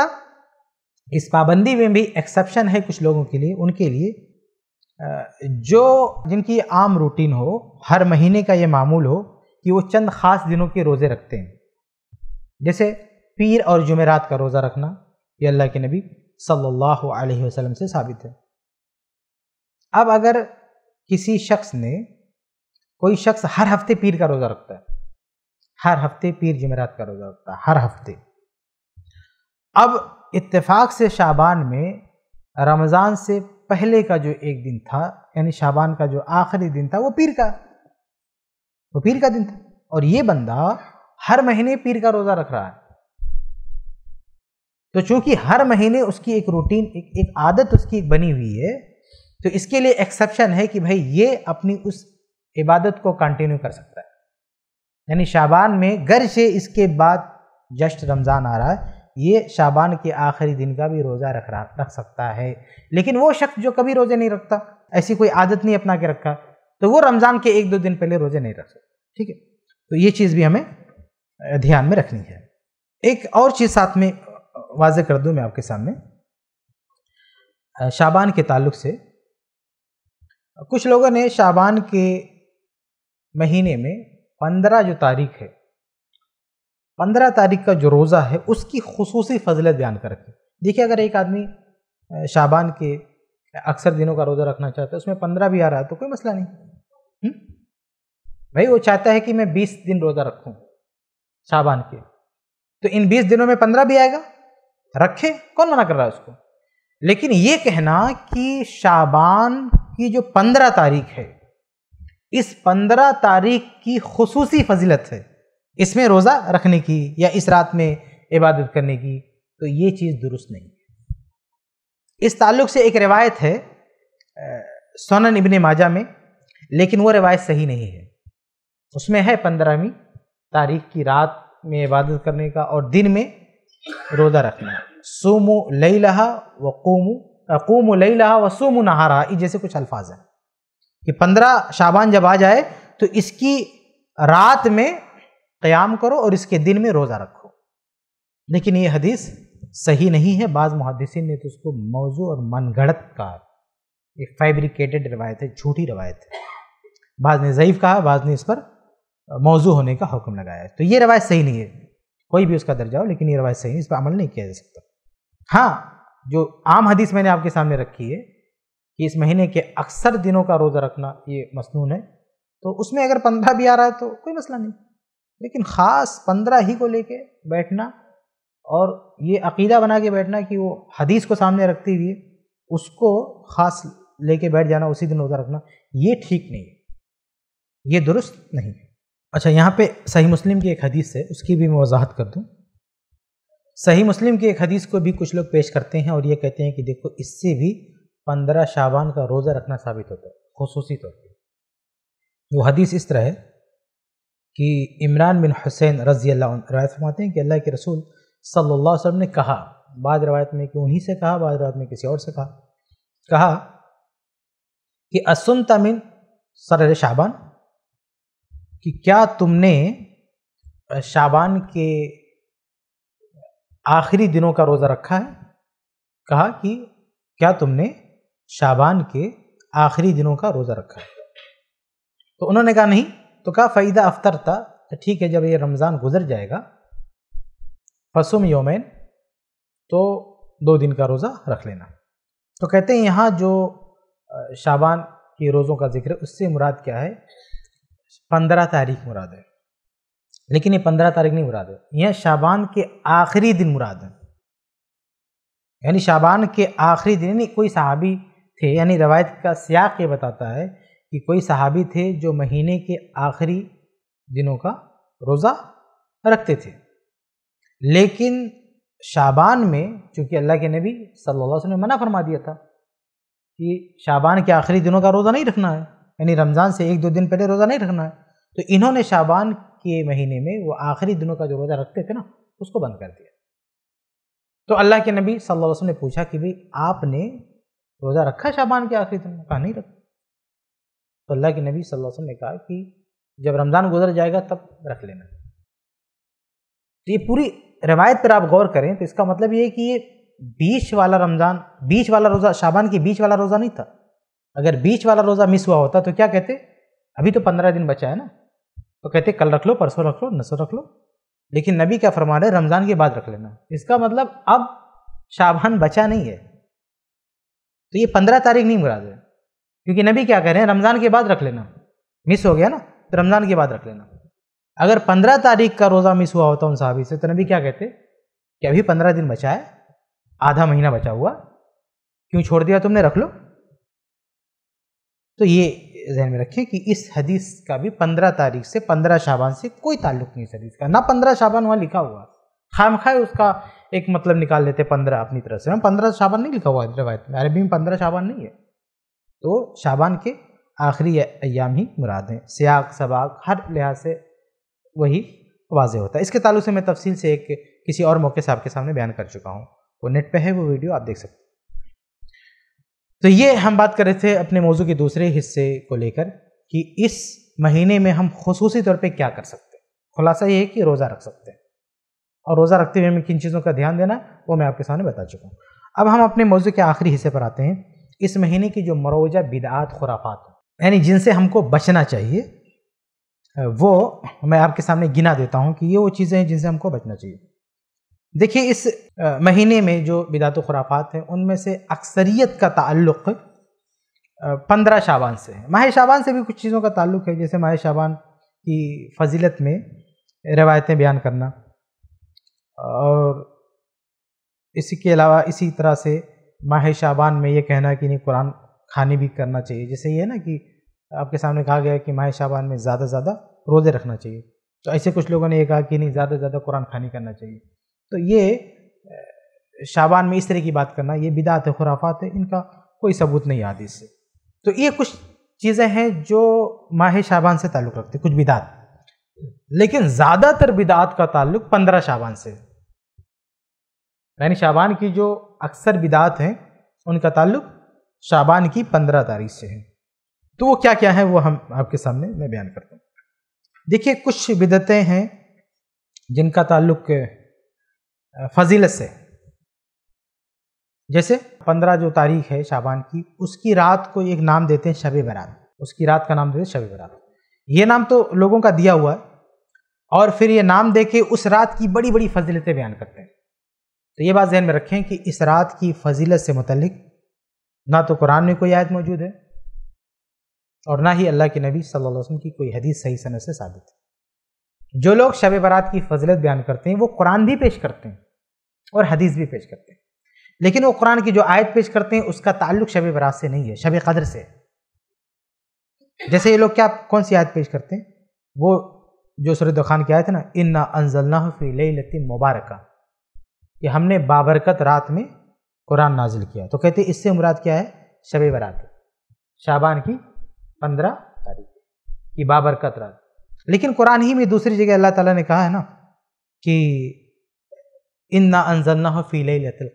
इस पाबंदी में भी एक्सेप्शन है कुछ लोगों के लिए उनके लिए जो जिनकी आम रूटीन हो हर महीने का ये मामूल हो कि वो चंद ख़ास दिनों के रोज़े रखते हैं जैसे पीर और जुमेरात का रोज़ा रखना ये अल्लाह के नबी सल्लल्लाहु अलैहि वसल्लम से साबित है अब अगर किसी शख्स ने कोई शख्स हर हफ्ते पीर का रोज़ा रखता है हर हफ्ते पीर जमेरात का रोज़ा रखता है हर हफ्ते अब इत्तेफाक से शाबान में रमज़ान से पहले का जो एक दिन था यानी शाबान का जो आखिरी दिन था वो पीर का वो पीर का दिन था और ये बंदा हर महीने पीर का रोज़ा रख रहा है तो चूंकि हर महीने उसकी एक रूटीन एक, एक आदत उसकी बनी हुई है तो इसके लिए एक्सेप्शन है कि भाई ये अपनी उस इबादत को कंटिन्यू कर सकता है यानी शाबान में गर से इसके बाद जस्ट रमज़ान आ रहा है ये शाबान के आखिरी दिन का भी रोज़ा रख रहा रख सकता है लेकिन वो शख्स जो कभी रोज़े नहीं रखता ऐसी कोई आदत नहीं अपना के रखा तो वो रमज़ान के एक दो दिन पहले रोज़े नहीं रख सकता ठीक है तो ये चीज़ भी हमें ध्यान में रखनी है एक और चीज़ साथ में वाज कर दूँ मैं आपके सामने शाबान के ताल्लुक से कुछ लोगों ने शाबान के महीने में पंद्रह जो तारीख है पंद्रह तारीख का जो रोज़ा है उसकी खसूस फजलत बयान कर रखी देखिए अगर एक आदमी शाबान के अक्सर दिनों का रोज़ा रखना चाहता है उसमें पंद्रह भी आ रहा है तो कोई मसला नहीं हुँ? भाई वो चाहता है कि मैं बीस दिन रोज़ा रखूँ शाबान के तो इन बीस दिनों में पंद्रह भी आएगा रखे कौन मना कर रहा है उसको लेकिन ये कहना कि शाबान की जो पंद्रह तारीख है इस पंद्रह तारीख की खसूसी फजीलत है इसमें रोज़ा रखने की या इस रात में इबादत करने की तो ये चीज़ दुरुस्त नहीं है इस ताल्लुक से एक रिवायत है सोनन इबन माजा में लेकिन वो रिवायत सही नहीं है उसमें है पंद्रहवीं तारीख की रात में इबादत करने का और दिन में रोज़ा रखना सोमो लई लहा व कोमो कोम लई लहा व सोमो नहारा जैसे कुछ अल्फाज हैं कि पंद्रह शाबान जब आ जाए तो इसकी रात में क्याम करो और इसके दिन में रोज़ा रखो लेकिन ये हदीस सही नहीं है बाज़ मुहदसिन ने तो उसको मौजू और मनगढ़त कहा एक फैब्रिकेटेड रवायत है झूठी रवायत है बाज़ ने ज़यीफ़ कहा बाज़ ने इस पर मौजू होने का हुक्म लगाया तो ये रवायत सही नहीं है कोई भी उसका दर्जा हो लेकिन ये रवायत सही इस पर अमल नहीं किया जा सकता हाँ जो आम हदीस मैंने आपके सामने रखी है कि इस महीने के अक्सर दिनों का रोज़ा रखना ये मसनून है तो उसमें अगर पंद्रह भी आ रहा है तो कोई मसला नहीं लेकिन ख़ास पंद्रह ही को लेके बैठना और ये अकीदा बना के बैठना कि वो हदीस को सामने रखते हुए उसको ख़ास लेके बैठ जाना उसी दिन रोज़ा रखना ये ठीक नहीं है ये दुरुस्त नहीं है अच्छा यहाँ पे सही मुस्लिम की एक हदीस है उसकी भी मैं वजाहत कर दूँ सही मुस्लिम की एक हदीस को भी कुछ लोग पेश करते हैं और ये कहते हैं कि देखो इससे भी पंद्रह शाबान का रोज़ा रखना साबित होता है खसूसी तौर पर वो हदीस इस तरह है कि इमरान बिन हुसैन रजी अल्लाह रायत फरमाते हैं कि अल्लाह के रसूल सल्लल्लाहु अलैहि वसल्लम ने कहा बाद रवायत में कि उन्हीं से कहा बाद रवायत में किसी और से कहा कहा कि असुन तमिन सर शाबान कि क्या तुमने शाबान के आखिरी दिनों का रोज़ा रखा है कहा कि क्या तुमने शाबान के आखिरी दिनों का रोज़ा रखा है तो उन्होंने कहा नहीं तो कहा फ़ायदा अफ्तर था तो ठीक है जब ये रमज़ान गुजर जाएगा फसुम योमैन तो दो दिन का रोज़ा रख लेना तो कहते हैं यहाँ जो शाबान के रोज़ों का जिक्र उससे मुराद क्या है पंद्रह तारीख मुराद है लेकिन ये पंद्रह तारीख नहीं मुराद है यह शाबान के आखिरी दिन मुराद है यानी शाबान के आखिरी दिन यानी कोई सहाबी थे यानी रवायत का सियाक ये बताता है कि कोई सहाबी थे जो महीने के आखिरी दिनों का रोज़ा रखते थे लेकिन शाबान में चूँकि अल्लाह के नबी सल्लल्लाहु अलैहि वसल्लम ने मना फरमा दिया था कि शाबान के आखिरी दिनों का रोज़ा नहीं रखना है यानी रमज़ान से एक दो दिन पहले रोज़ा नहीं रखना है तो इन्होंने शाबान के महीने में वो आखिरी दिनों का जो रोज़ा रखते थे ना उसको बंद कर दिया तो अल्लाह के नबी सल्लल्लाहु अलैहि वसल्लम ने पूछा कि भाई आपने रोज़ा रखा शाबान के आखिरी दिन कहा नहीं रखा तो अल्लाह के नबी सल्लल्लाहु अलैहि वसल्लम ने कहा कि जब रमज़ान गुजर जाएगा तब रख लेना तो ये पूरी रिवायत पर आप गौर करें तो इसका मतलब ये है कि ये बीच वाला रमज़ान बीच वाला रोज़ा शाबान के बीच वाला रोज़ा नहीं था अगर बीच वाला रोज़ा मिस हुआ होता तो क्या कहते अभी तो पंद्रह दिन बचा है ना तो कहते कल रख लो परसों रख लो नसों रख लो लेकिन नबी क्या फरमा रहे रमज़ान के बाद रख लेना इसका मतलब अब शाबान बचा नहीं है तो ये पंद्रह तारीख नहीं मुराद है क्योंकि नबी क्या कह रहे हैं रमज़ान के बाद रख लेना मिस हो गया ना तो रमज़ान के बाद रख लेना अगर पंद्रह तारीख का रोज़ा मिस हुआ होता उन साहबी से तो नबी क्या कहते कि अभी पंद्रह दिन बचा है आधा महीना बचा हुआ क्यों छोड़ दिया तुमने रख लो तो ये जहन में रखिए कि इस हदीस का भी पंद्रह तारीख से पंद्रह शाबान से कोई ताल्लुक नहीं इस हदीस का ना पंद्रह शाबान वहाँ लिखा हुआ खाम खाए उसका एक मतलब निकाल लेते पंद्रह अपनी तरफ से पंद्रह शाबान नहीं लिखा हुआ रवायत में अरबी में पंद्रह शाबान नहीं है तो शाबान के आखिरी अयाम ही मुराद हैं सियाग सबाक हर लिहाज से वही वाज होता है इसके ताल्लुक से मैं तफसील से एक किसी और मौके से आपके सामने बयान कर चुका हूँ वो नेट पे है वो वीडियो आप देख सकते हैं तो ये हम बात कर रहे थे अपने मौजू के दूसरे हिस्से को लेकर कि इस महीने में हम खसूस तौर पर क्या कर सकते हैं खुलासा ये है कि रोज़ा रख सकते हैं और रोज़ा रखते हुए हमें किन चीज़ों का ध्यान देना वो मैं आपके सामने बता चुका हूँ अब हम अपने मौजू के आखिरी हिस्से पर आते हैं इस महीने की जो मरोजा बिदात खुराफात यानी जिनसे हमको बचना चाहिए वो मैं आपके सामने गिना देता हूँ कि ये वो चीज़ें हैं जिनसे हमको बचना चाहिए देखिए इस महीने में जो बिदात खुराफात हैं उनमें से अक्सरियत का ताल्लुक पंद्रह शाबान से है माह शाबान से भी कुछ चीज़ों का ताल्लुक है जैसे माह शाबान की फजीलत में रवायतें बयान करना और इसी के अलावा इसी तरह से माह शाबान में ये कहना कि नहीं कुरान खानी भी करना चाहिए जैसे ये है ना कि आपके सामने कहा गया कि माह शाबान में ज़्यादा ज़्यादा रोज़े रखना चाहिए तो ऐसे कुछ लोगों ने ये कहा कि नहीं ज़्यादा से ज़्यादा कुरान खानी करना चाहिए तो ये शाबान में इस तरह की बात करना ये बिदात है खुराफात है इनका कोई सबूत नहीं आदि से तो ये कुछ चीज़ें हैं जो माह शाबान से ताल्लुक़ रखते कुछ बिदात लेकिन ज़्यादातर बिदात का ताल्लुक पंद्रह शाबान से यानी शाबान की जो अक्सर बिदात हैं उनका ताल्लुक शाबान की पंद्रह तारीख से है तो वो क्या क्या है वो हम आपके सामने मैं बयान करता हूँ देखिए कुछ बिदतें हैं जिनका ताल्लुक फजीलत से जैसे पंद्रह जो तारीख है शाबान की उसकी रात को एक नाम देते हैं शब बरात उसकी रात का नाम देते हैं शब बरात ये नाम तो लोगों का दिया हुआ है और फिर ये नाम दे के उस रात की बड़ी बड़ी फजीलतें बयान करते हैं तो ये बात जहन में रखें कि इस रात की फजीलत से मतलब ना तो कुरान में कोई आयत मौजूद है और ना ही अल्लाह के नबी सल्लल्लाहु अलैहि वसल्लम की कोई हदीस सही सनत से साबित है जो लोग शब बारात की फजलत बयान करते हैं वो कुरान भी पेश करते हैं और हदीस भी पेश करते हैं लेकिन वो कुरान की जो आयत पेश करते हैं उसका ताल्लुक शब बारात से नहीं है शब कदर से जैसे ये लोग क्या कौन सी आयत पेश करते हैं वो जो सुरद खान की आयत है ना इन्ना अनजलना फ़ी लती मुबारक कि हमने बाबरकत रात में कुरान नाजिल किया तो कहते इससे मुराद क्या है शब बारात शाबान की पंद्रह तारीख की बाबरकत रात लेकिन कुरान ही में दूसरी जगह अल्लाह ताला ने कहा है ना कि इन्ना अनजन्ना फ़ी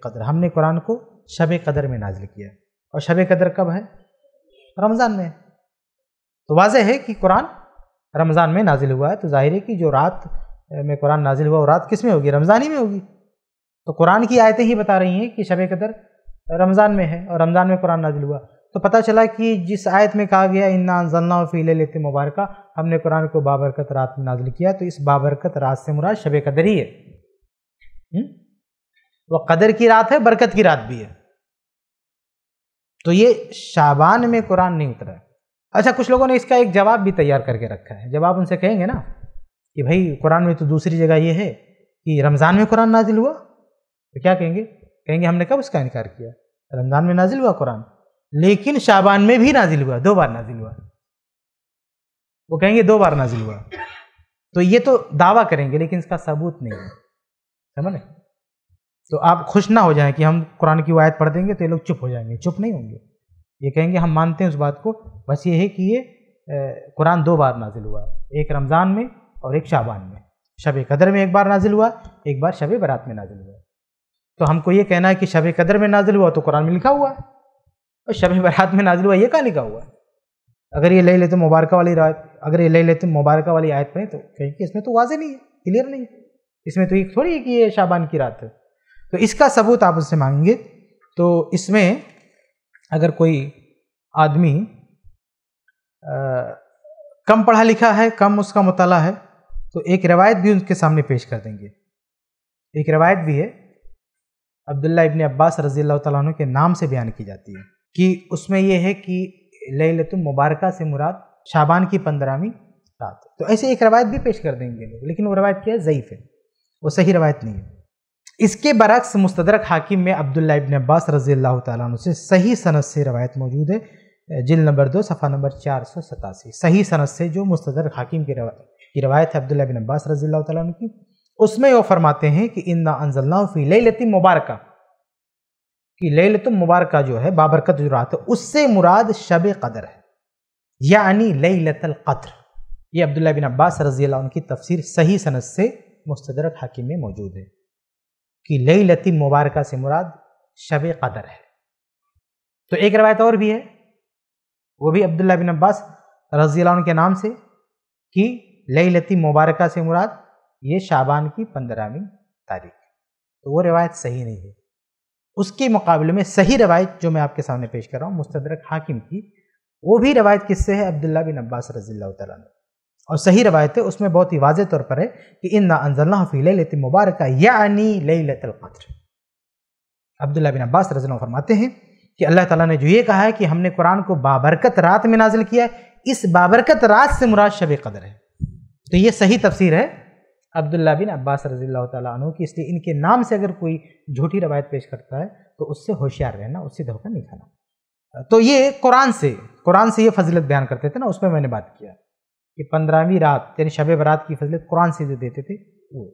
कदर हमने कुरान को शब कदर में नाजिल किया और शब कदर कब है रमज़ान में तो वाजह है कि कुरान रमज़ान में नाजिल हुआ है तो जाहिर है कि जो रात में कुरान नाजिल हुआ वो रात किस में होगी रमज़ान ही में होगी तो कुरान की आयतें ही बता रही हैं कि शब कदर रमज़ान में है और रमज़ान में कुरान नाजिल हुआ तो पता चला कि जिस आयत में कहा गया इन्ना जन्ना फ़ील लेते मुबारक हमने कुरान को बाबरकत रात में नाजिल किया तो इस बाबरकत रात से मुराद शब कदर ही है वह कदर की रात है बरकत की रात भी है तो ये शाबान में कुरान नहीं उतरा अच्छा कुछ लोगों ने इसका एक जवाब भी तैयार करके रखा है जब आप उनसे कहेंगे ना कि भाई कुरान में तो दूसरी जगह ये है कि रमज़ान में कुरान नाजिल हुआ तो क्या कहेंगे कहेंगे हमने कब उसका इनकार किया रमज़ान में नाजिल हुआ कुरान लेकिन शाबान में भी नाजिल हुआ दो बार नाजिल हुआ वो कहेंगे दो बार नाजिल हुआ तो ये तो दावा करेंगे लेकिन इसका सबूत नहीं है समझ तो आप खुश ना हो जाए कि हम कुरान की वायत पढ़ देंगे तो ये लोग चुप हो जाएंगे चुप नहीं होंगे ये कहेंगे हम मानते हैं उस बात को बस ये है कि ये कुरान दो बार नाजिल हुआ एक रमज़ान में और एक शाबान में शब कदर में एक बार नाजिल हुआ एक बार शब बरात में नाजिल हुआ तो हमको ये कहना है कि शब कदर में नाजिल हुआ तो कुरान में लिखा हुआ है और शब बरात में नाजिल हुआ ये कहाँ लिखा हुआ है अगर ये ले लेते तो मुबारक वाली रात अगर ये ले लेते तो मुबारक वाली आयत में तो क्योंकि इसमें तो वाजे नहीं है क्लियर नहीं है इसमें तो ये थोड़ी है कि ये शाबान की रात है तो इसका सबूत आप उससे मांगेंगे तो इसमें अगर कोई आदमी आ, कम पढ़ा लिखा है कम उसका मुताला है तो एक रवायत भी उनके सामने पेश कर देंगे एक रवायत भी है अब्दुल्ला इबन अब्बास रजील्ला तु के नाम से बयान की जाती है कि उसमें यह है कि लतुल मुबारक से मुराद शाबान की पंद्रहवीं रात तो ऐसे एक रवायत भी पेश कर देंगे लोग लेकिन वो रवायत क्या है ज़यीफ़ है वो सही रवायत नहीं है इसके बरक्स मुस्तरक हाकिम में अब्दुल्ला इबन अब्बास रजी अल्लाह तु से सही सनद से रवायत मौजूद है जिल नंबर दो सफ़ा नंबर चार सौ सतासी सही सनद से जो मुस्तरक हाकिम की रवायत की रवायत है अब्दुल्ला बिन अब्बास रजी अल्लाह की उसमें वो फरमाते हैं कि इन्ना अनजल्ला फ़ी लती मुबारका कि लल मुबारक जो है बाबरकत जो रात है उससे मुराद शब कदर है यानी लतल कद्र ये अब्दुल्ला बिन अब्बास रजी उनकी तफसीर सही सनत से मुस्तरक हाकिम में मौजूद है कि लई लत मुबारक से मुराद शब कदर है तो एक रवायत और भी है वो भी अब्दुल्ला बिन अब्बास रजी के नाम से कि लई लती मुबारक से मुराद ये शाबान की पंद्रहवीं तारीख तो वो रिवायत सही नहीं है उसके मुकाबले में सही रवायत जो मैं आपके सामने पेश कर रहा हूँ मुस्तदरक हाकिम की वो भी रवायत किससे है अब्दुल्ला बिन अब्बास रजील्ला और सही रवायत है उसमें बहुत ही वाज तौर पर है कि इन ना अनजल्ला फ़ी लेते मुबारक यानी लेते अब्दुल्ला बिन अब्बास रजील फरमाते हैं कि अल्लाह ताला ने जो ये कहा है कि हमने कुरान को बाबरकत रात में नाजिल किया है इस बाबरकत रात से मुराद शब कदर है तो ये सही तफसीर है अब्दुल्ला बिन अब्बास रजी तु की इसलिए इनके नाम से अगर कोई झूठी रवायत पेश करता है तो उससे होशियार रहना उससे धोखा नहीं खाना तो ये कुरान से कुरान से ये फजलत बयान करते थे ना उसमें मैंने बात किया कि पंद्रहवीं रात यानी शब बरात की फजलत कुरान से जो देते थे वो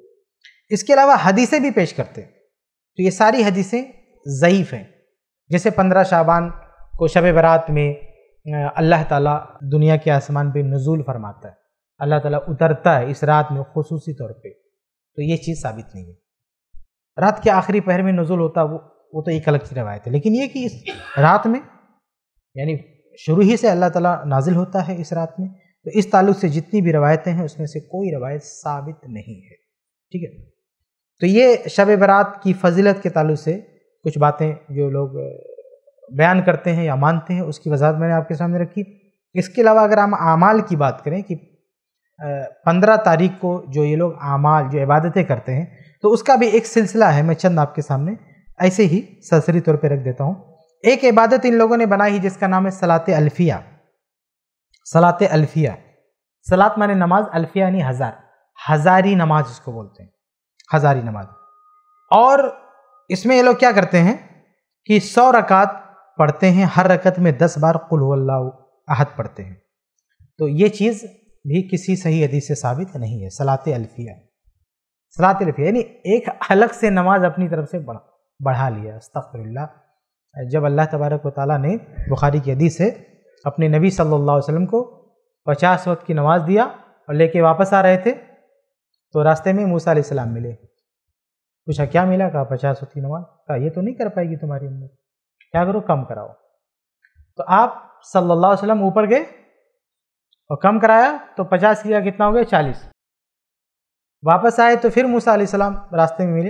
इसके अलावा हदीसें भी पेश करते तो ये सारी हदीसें ज़यीफ़ हैं जैसे पंद्रह शाबान को शब बरात में अल्लाह ताला दुनिया के आसमान पे नज़ूल फरमाता है अल्लाह ताला उतरता है इस रात में खसूसी तौर पे तो ये चीज़ साबित नहीं है रात के आखिरी पहर में नज़ुल होता वो वो तो एक अलग सी रवायत है लेकिन ये कि इस रात में यानी शुरू ही से अल्लाह ताला नाजिल होता है इस रात में तो इस ताल्लुक से जितनी भी रवायतें हैं उसमें से कोई रवायत साबित नहीं है ठीक है तो ये शब बरात की फजीलत के ताल्लुक से कुछ बातें जो लोग बयान करते हैं या मानते हैं उसकी वजाहत मैंने आपके सामने रखी इसके अलावा अगर हम आमाल की बात करें कि पंद्रह तारीख को जो ये लोग आमाल जो इबादतें करते हैं तो उसका भी एक सिलसिला है मैं चंद आपके सामने ऐसे ही सरसरी तौर पर रख देता हूँ एक इबादत इन लोगों ने बनाई जिसका नाम है सलात अल्फिया सलात अल्फिया सलात माने नमाज अल्फिया यानी हज़ार हज़ारी नमाज इसको बोलते हैं हज़ारी नमाज और इसमें ये लोग क्या करते हैं कि सौ रकात पढ़ते हैं हर रकत में दस बार कुल्ला अहद पढ़ते हैं तो ये चीज़ भी किसी सही हदीस से साबित नहीं है सलात अल्फिया सलात अल्फिया यानी एक अलग से नमाज अपनी तरफ से बढ़ा बढ़ा लिया अस्तफ़रल्ला जब अल्लाह तबारक ताली ने बुखारी की हदीस से अपने नबी सल्ला अलैहि को पचास वक्त की नमाज़ दिया और लेके वापस आ रहे थे तो रास्ते में मूसा सलाम मिले पूछा क्या मिला कहा पचास वक्त की नमाज कहा ये तो नहीं कर पाएगी तुम्हारी उम्र क्या करो कम कराओ तो आप सल्लल्लाहु अलैहि वसल्लम ऊपर गए और कम कराया तो पचास किया कितना हो गया चालीस वापस आए तो फिर मूसा सलाम रास्ते में मिले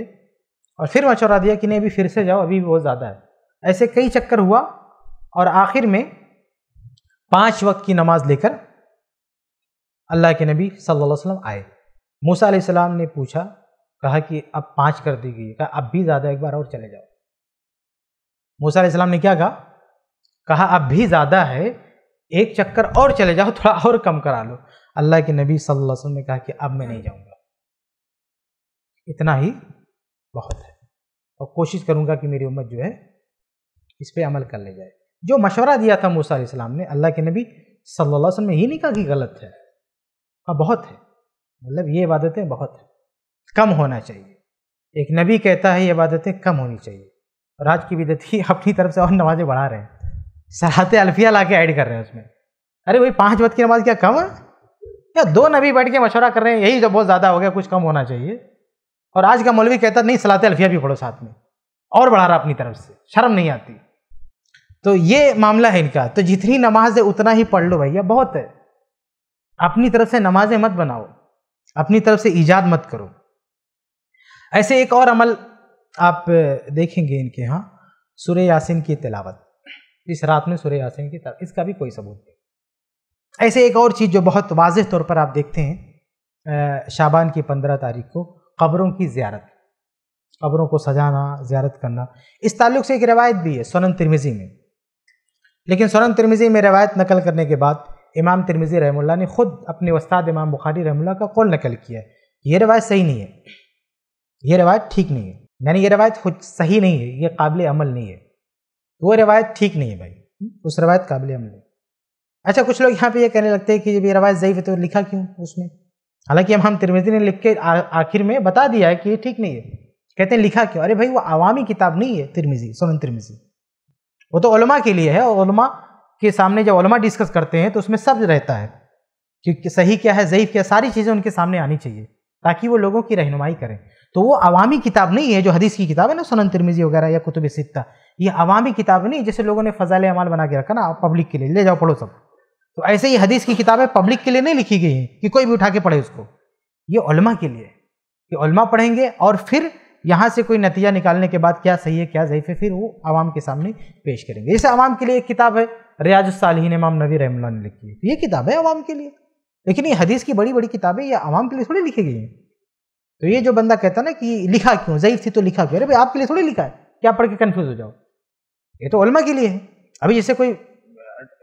और फिर मशवरा दिया कि नहीं अभी फिर से जाओ अभी बहुत ज़्यादा है ऐसे कई चक्कर हुआ और आखिर में पांच वक्त की नमाज लेकर अल्लाह के नबी सल्लल्लाहु अलैहि वसल्लम आए मूसा सलाम ने पूछा कहा कि अब पाँच कर दी गई कहा अब भी ज़्यादा एक बार और चले जाओ मूसा सलाम ने क्या कहा कहा अब भी ज़्यादा है एक चक्कर और चले जाओ थोड़ा और कम करा लो अल्लाह के नबी सल्लल्लाहु अलैहि वसल्लम ने कहा कि अब मैं नहीं जाऊंगा इतना ही बहुत है और कोशिश करूंगा कि मेरी उम्मत जो है इस पर अमल कर ले जाए जो मशवरा दिया था मूसा इस्लाम ने अल्लाह के नबी सल्लल्लाहु अलैहि वसल्लम ने ही नहीं कहा कि गलत है हाँ बहुत है मतलब ये इबादतें बहुत है कम होना चाहिए एक नबी कहता है ये इबादतें कम होनी चाहिए और आज की विदत ही अपनी तरफ से और नमाज़ें बढ़ा रहे हैं सलाते अल्फिया ला के ऐड कर रहे हैं उसमें अरे वही पाँच वक्त की नमाज क्या कम है या दो नबी बैठ के मशवरा कर रहे हैं यही जब तो बहुत ज़्यादा हो गया कुछ कम होना चाहिए और आज का मौलवी कहता नहीं सलाते अल्फिया भी पढ़ो साथ में और बढ़ा रहा अपनी तरफ से शर्म नहीं आती तो ये मामला है इनका तो जितनी नमाज है उतना ही पढ़ लो भैया बहुत है अपनी तरफ से नमाजें मत बनाओ अपनी तरफ से ईजाद मत करो ऐसे एक और अमल आप देखेंगे इनके यहाँ सुर यासिन की तिलावत इस रात में सूर्य आसन की तरफ इसका भी कोई सबूत नहीं ऐसे एक और चीज़ जो बहुत वाज तौर पर आप देखते हैं शाबान की पंद्रह तारीख को कब्रों की ज्यारत कब्रों को सजाना ज्यारत करना इस ताल्लुक से एक रवायत भी है सोनन तिरमिज़ी में लेकिन सोनन तिरमिज़ी में रवायत नकल करने के बाद इमाम तिरमिज़ी रहमुल्ला ने खुद अपने उस्ताद इमाम बुखारी रहमुल्ला का कौल नकल किया है ये रवायत सही नहीं है ये रवायत ठीक नहीं है यानी ये खुद सही नहीं है ये काबिल अमल नहीं है वो रवायत ठीक नहीं है भाई उस रवायत काबिल अमल है अच्छा कुछ लोग यहाँ पे ये कहने लगते हैं कि जब ये रवायत ज़यीफ है तो लिखा क्यों उसमें हालांकि हम तिरमिजी ने लिख के आखिर में बता दिया है कि ये ठीक नहीं है कहते हैं लिखा क्यों अरे भाई वो आवामी किताब नहीं है तिरमिजी सोन तिरमिजी वो तो ओलमा के लिए है ओलमा के सामने जब ओलमा डिस्कस करते हैं तो उसमें सब रहता है कि सही क्या है ज़यीफ़ क्या सारी चीज़ें उनके सामने आनी चाहिए ताकि वो लोगों की रहनुमाई करें तो वो अवामी किताब नहीं है जो हदीस की किताब है ना सुनन तिरमिजी वगैरह या कुतुब सित्ता ये अवामी किताब नहीं जैसे लोगों ने फजाल अमाल बना के रखा ना पब्लिक के लिए ले जाओ पढ़ो सब तो ऐसे ही हदीस की किताबें पब्लिक के लिए नहीं लिखी गई हैं कि कोई भी उठा के पढ़े उसको ये उलमा के लिए कि उलमा पढ़ेंगे और फिर यहाँ से कोई नतीजा निकालने के बाद क्या सही है क्या ज़यीफ है फिर वो आवाम के सामने पेश करेंगे जैसे आवाम के लिए एक किताब है रियाजुसालहीन इमाम नबी रहमल्ला ने लिखी है तो ये किताब है आवाम के लिए लेकिन ये हदीस की बड़ी बड़ी किताबें ये आवाम के लिए थोड़ी लिखी गई हैं तो ये जो बंदा कहता ना कि लिखा क्यों ज़यीफ थी तो लिखा क्यों अरे भाई आपके लिए थोड़ी लिखा है क्या पढ़ के कन्फ्यूज़ हो जाओ ये तो उलमा के लिए है अभी जैसे कोई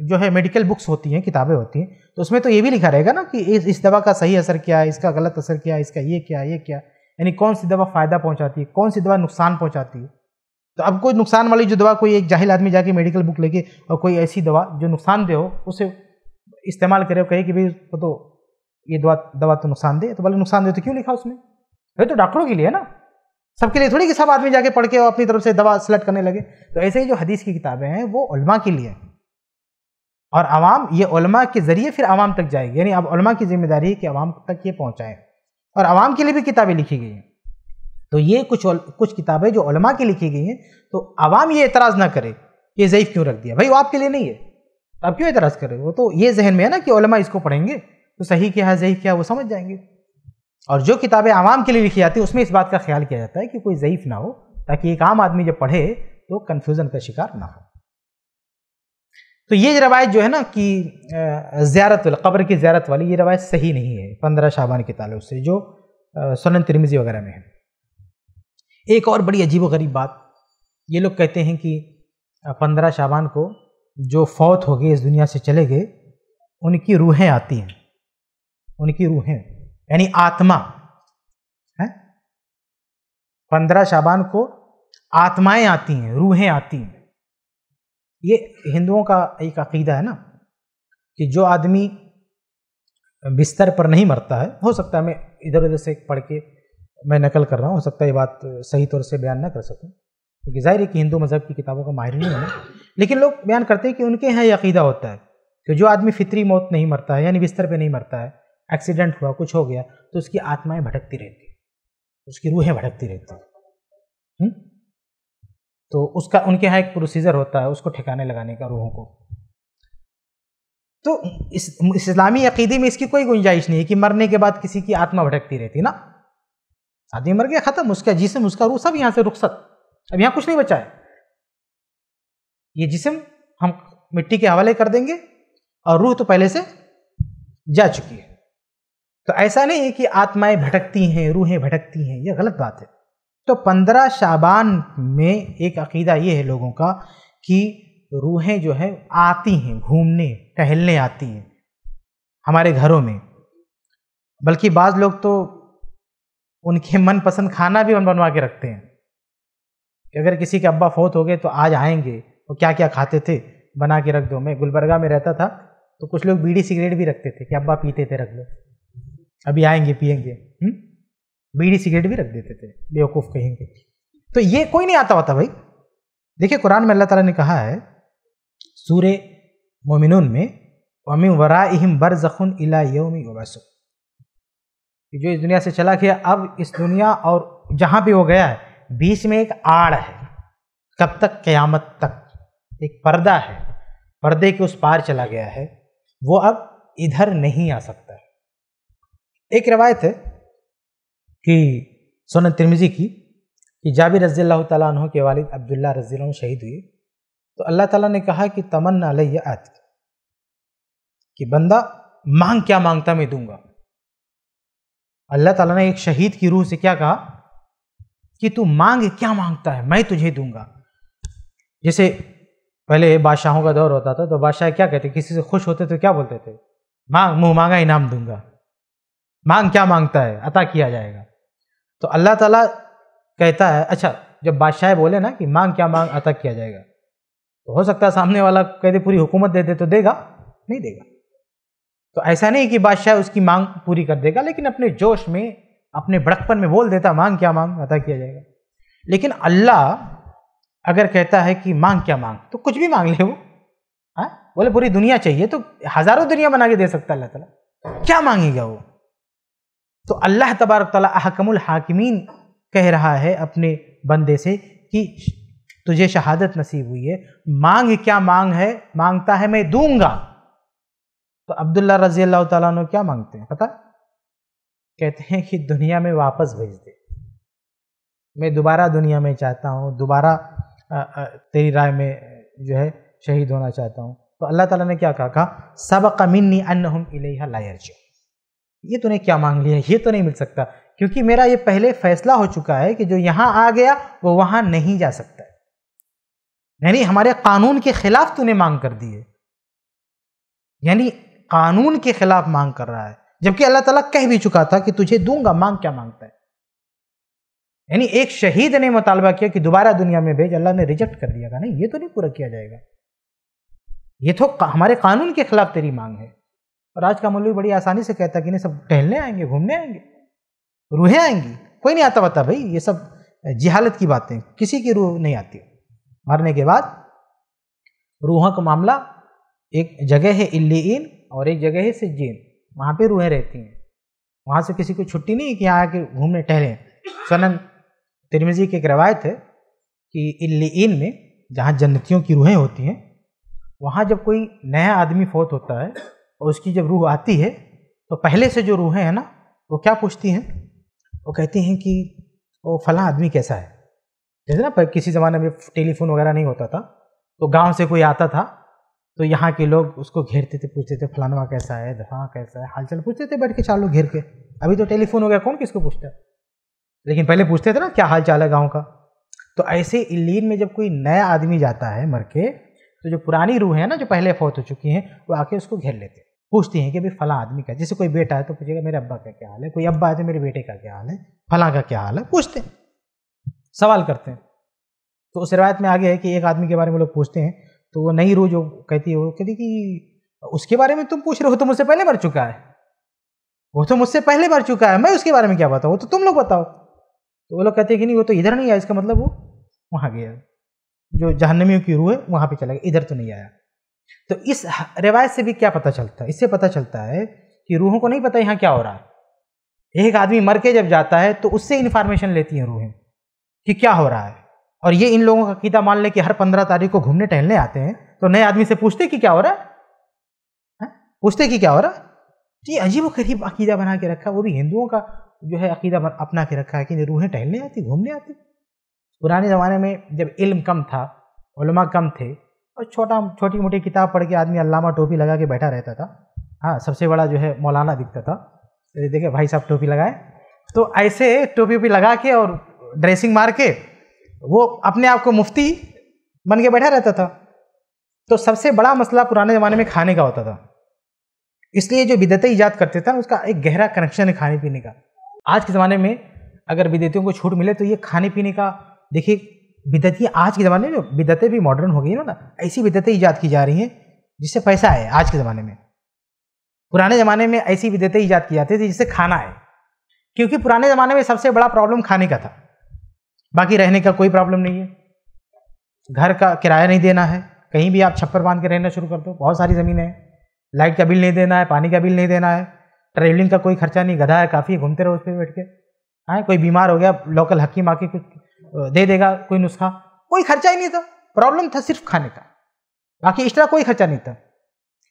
जो है मेडिकल बुक्स होती हैं किताबें होती हैं तो उसमें तो ये भी लिखा रहेगा ना कि इस इस दवा का सही असर क्या है इसका गलत असर क्या है इसका ये क्या ये क्या यानी कौन सी दवा फ़ायदा पहुंचाती है कौन सी दवा नुकसान पहुंचाती है तो अब कोई नुकसान वाली जो दवा कोई एक जाहिल आदमी जाके मेडिकल बुक लेके और कोई ऐसी दवा जो नुकसान दे हो उसे इस्तेमाल करे हो कहे कि भाई वो तो ये दवा दवा तो नुकसान दे तो बोले दे तो क्यों लिखा उसमें वे तो डॉक्टरों के लिए है ना सबके लिए थोड़ी कि सब आदमी जाके पढ़ के अपनी तरफ से दवा सेलेक्ट करने लगे तो ऐसे ही जो हदीस की किताबें हैं वो उलमा के लिए और आवाम ये उलमा के ज़रिए फिर आवाम तक जाएगी यानी अब उलमा की जिम्मेदारी है कि आवाम तक ये पहुँचाएँ और आवाम के लिए भी किताबें लिखी गई हैं तो ये कुछ कुछ किताबें जो उलमा की लिखी गई हैं तो आवाम ये एतराज़ ना करे ये ज़यीफ़ क्यों रख दिया भाई वो आपके लिए नहीं है तो आप क्यों एतराज़ कर रहे हो तो ये जहन में है ना कि उलमा इसको पढ़ेंगे तो सही क्या है ज़यीफ़ क्या है वो समझ जाएंगे और जो किताबें आवाम के लिए लिखी जाती है उसमें इस बात का ख्याल किया जाता है कि कोई ज़यीफ़ ना हो ताकि एक आम आदमी जब पढ़े तो कन्फ्यूज़न का शिकार ना हो तो ये रवायत जो है ना कि ज्यारत वाली कब्र की ज्यारत वाली ये रवायत सही नहीं है पंद्रह शाबान के ताल्लुक से जो सुनन तिरमिजी वगैरह में है एक और बड़ी अजीब गरीब बात ये लोग कहते हैं कि पंद्रह शाबान को जो फौत हो गए इस दुनिया से चले गए उनकी रूहें आती हैं उनकी रूहें यानी आत्मा है पंद्रह शाबान को आत्माएं आती हैं रूहें आती हैं ये हिंदुओं का एक अकीदा है ना कि जो आदमी बिस्तर पर नहीं मरता है हो सकता है मैं इधर उधर से पढ़ के मैं नकल कर रहा हूँ हो सकता है ये बात सही तौर से बयान ना कर सकूँ क्योंकि जाहिर है कि हिंदू मज़हब की किताबों का माहिर नहीं है लेकिन लोग बयान करते हैं कि उनके यहाँ ये अकीदा होता है कि जो आदमी फितरी मौत नहीं मरता है यानी बिस्तर पर नहीं मरता है एक्सीडेंट हुआ कुछ हो गया तो उसकी आत्माएं भटकती रहती उसकी रूहें भटकती रहती हुँ? तो उसका उनके यहाँ एक प्रोसीजर होता है उसको ठिकाने लगाने का रूहों को तो इस, इस्लामी अकीदे में इसकी कोई गुंजाइश नहीं है कि मरने के बाद किसी की आत्मा भटकती रहती ना आदमी मर गया ख़त्म उसका जिसम उसका रूह सब यहाँ से रुखसत अब यहाँ कुछ नहीं बचा है ये जिसम हम मिट्टी के हवाले कर देंगे और रूह तो पहले से जा चुकी है तो ऐसा नहीं है कि आत्माएं भटकती हैं रूहें भटकती हैं यह गलत बात है तो पंद्रह शाबान में एक अकीदा ये है लोगों का कि रूहें जो है आती हैं घूमने टहलने आती हैं हमारे घरों में बल्कि बाज़ लोग तो उनके मनपसंद खाना भी बनवा के रखते हैं कि अगर किसी के अब्बा फोत हो गए तो आज आएंगे वो क्या क्या खाते थे बना के रख दो मैं गुलबर्गा में रहता था तो कुछ लोग बीड़ी सिगरेट भी रखते थे कि अब्बा पीते थे रख लो अभी आएंगे पियेंगे हम्म? बीड़ी सिगरेट भी रख देते थे बेवकूफ़ कहेंगे तो ये कोई नहीं आता होता भाई देखिए कुरान में अल्लाह ताला ने कहा है सूर मोमिन में वमी वरा इम बर जखन इला योमी जो इस दुनिया से चला गया अब इस दुनिया और जहाँ भी वो गया है बीच में एक आड़ है कब तक क़यामत तक एक पर्दा है पर्दे के उस पार चला गया है वो अब इधर नहीं आ सकता एक रवायत है कि सोन तिरमिजी की कि जाबिर रज़ी अल्लाह तह के वालिद अब्दुल्ला रज़ी शहीद हुए तो अल्लाह ताला ने कहा कि तमन्ना अलैया आत कि बंदा मांग क्या मांगता मैं दूंगा अल्लाह ताला ने एक शहीद की रूह से क्या कहा कि तू मांग क्या मांगता है मैं तुझे दूंगा जैसे पहले बादशाहों का दौर होता था तो बादशाह क्या कहते किसी से खुश होते तो क्या बोलते थे मांग मुंह मांगा इनाम दूंगा मांग क्या मांगता है अता किया जाएगा तो अल्लाह ताला कहता है अच्छा जब बादशाह बोले ना कि मांग क्या मांग अता किया जाएगा तो हो सकता है सामने वाला कह दे पूरी हुकूमत दे दे तो देगा नहीं देगा तो ऐसा नहीं कि बादशाह उसकी मांग पूरी कर देगा लेकिन अपने जोश में अपने बड़कपन में बोल देता मांग क्या मांग अता किया जाएगा लेकिन अल्लाह अगर कहता है कि मांग क्या मांग तो कुछ भी मांग ले वो हाँ बोले पूरी दुनिया चाहिए तो हज़ारों दुनिया बना के दे सकता अल्लाह ताला क्या मांगेगा वो तो अल्लाह तबारक ताली अहकमुल हाकिमीन कह रहा है अपने बंदे से कि तुझे शहादत नसीब हुई है मांग क्या मांग है मांगता है मैं दूंगा तो अब्दुल्ला रजी अल्लाह तला क्या मांगते हैं पता कहते हैं कि दुनिया में वापस भेज दे मैं दोबारा दुनिया में चाहता हूँ दोबारा तेरी राय में जो है शहीद होना चाहता हूँ तो अल्लाह ताला ने क्या कहा कहा सबक मिन्नी अन्न हम इले इलेहा जो ये तूने क्या मांग लिया ये तो नहीं मिल सकता क्योंकि मेरा ये पहले फैसला हो चुका है कि जो यहां आ गया वो वहां नहीं जा सकता है यानी हमारे कानून के खिलाफ तूने मांग कर दी है यानी कानून के खिलाफ मांग कर रहा है जबकि अल्लाह ताला कह भी चुका था कि तुझे दूंगा मांग क्या मांगता है यानी एक शहीद ने मुतालबा किया कि दोबारा दुनिया में भेज अल्लाह ने रिजेक्ट कर दिया था नहीं ये तो नहीं पूरा किया जाएगा ये तो हमारे कानून के खिलाफ तेरी मांग है राज का मौलवी बड़ी आसानी से कहता कि नहीं सब टहलने आएंगे घूमने आएंगे रूहें आएंगी कोई नहीं आता बता भाई ये सब जिहालत की बातें किसी की रूह नहीं आती मरने के बाद रूहों का मामला एक जगह है इन और एक जगह है सिज्जीन वहाँ पे रूहें रहती हैं वहाँ से किसी को छुट्टी नहीं कि यहाँ आके घूमने टहलें सनन तिरमिजी की एक रवायत है कि इन में जहाँ जन्नतियों की रूहें होती हैं वहाँ जब कोई नया आदमी फौत होता है और उसकी जब रूह आती है तो पहले से जो रूहें हैं ना वो क्या पूछती हैं वो कहती हैं कि वो फला आदमी कैसा है जैसे ना किसी ज़माने में टेलीफोन वगैरह नहीं होता था तो गांव से कोई आता था तो यहाँ के लोग उसको घेरते थे पूछते थे फलानवा कैसा है दफा हाँ, कैसा है हालचाल पूछते थे बैठ के चार लोग घेर के अभी तो टेलीफोन वगैरह कौन किसको पूछता है लेकिन पहले पूछते थे ना क्या हाल चाल है गाँव का तो ऐसे इलीन में जब कोई नया आदमी जाता है मर के तो जो पुरानी रूह है ना जो पहले फौत हो चुकी हैं वो आके उसको घेर लेते हैं पूछती हैं कि भाई फला आदमी का जैसे कोई बेटा है तो पूछेगा मेरे अब्बा का क्या हाल है कोई अब्बा है तो मेरे बेटे का क्या हाल है फला का क्या हाल है पूछते हैं सवाल करते हैं तो उस रिवायत में आगे है कि एक आदमी के बारे में लोग पूछते हैं तो वो नहीं रूह जो कहती है वो कहती कि उसके बारे में तुम पूछ रहे हो तो मुझसे पहले मर चुका है वो तो मुझसे पहले मर चुका है मैं उसके बारे में क्या बताऊँ वो तो तुम लोग बताओ तो वो लोग कहते हैं कि नहीं वो तो इधर नहीं आया इसका मतलब वो वहाँ गया जो जहनमियों की रूह है वहाँ पर चला गया इधर तो नहीं आया तो इस रिवायत से भी क्या पता चलता है इससे पता चलता है कि रूहों को नहीं पता यहाँ क्या हो रहा है एक आदमी मर के जब जाता है तो उससे इन्फॉर्मेशन लेती हैं रूहें कि क्या हो रहा है और ये इन लोगों का कीदा मान ले कि हर पंद्रह तारीख को घूमने टहलने आते हैं तो नए आदमी से पूछते कि क्या हो रहा है, है? हाँ? पूछते कि क्या हो रहा है जी तो अजीब करीब अकीदा बना के रखा वो भी हिंदुओं का जो है अकीदा अपना के रखा है कि रूहें टहलने आती घूमने आती पुराने ज़माने में जब इल्म कम था कम थे और छोटा छोटी मोटी किताब पढ़ के आदमी अल्लामा टोपी लगा के बैठा रहता था हाँ सबसे बड़ा जो है मौलाना दिखता था तो देखिए भाई साहब टोपी लगाए तो ऐसे टोपी वोपी लगा के और ड्रेसिंग मार के वो अपने आप को मुफ्ती बन के बैठा रहता था तो सबसे बड़ा मसला पुराने ज़माने में खाने का होता था इसलिए जो बिदत ईजाद करते थे उसका एक गहरा कनेक्शन है खाने पीने का आज के ज़माने में अगर विदेतियों को छूट मिले तो ये खाने पीने का देखिए बिदती आज के ज़माने में जो बिदतें भी मॉडर्न हो गई ना ऐसी बिदतें ईजाद की जा रही हैं जिससे पैसा आए आज के ज़माने में पुराने ज़माने में ऐसी बिदतें ईजाद की जाती थी जिससे खाना आए क्योंकि पुराने ज़माने में सबसे बड़ा प्रॉब्लम खाने का था बाकी रहने का कोई प्रॉब्लम नहीं है घर का किराया नहीं देना है कहीं भी आप छप्पर बांध के रहना शुरू कर दो बहुत सारी ज़मीन है लाइट का बिल नहीं देना है पानी का बिल नहीं देना है ट्रेवलिंग का कोई खर्चा नहीं गधा है काफ़ी घूमते रहो उस पर बैठ के आए हाँ, कोई बीमार हो गया लोकल हकीम आके कुछ दे देगा कोई नुस्खा कोई खर्चा ही नहीं था प्रॉब्लम था सिर्फ खाने का बाकी एक्स्ट्रा कोई खर्चा नहीं था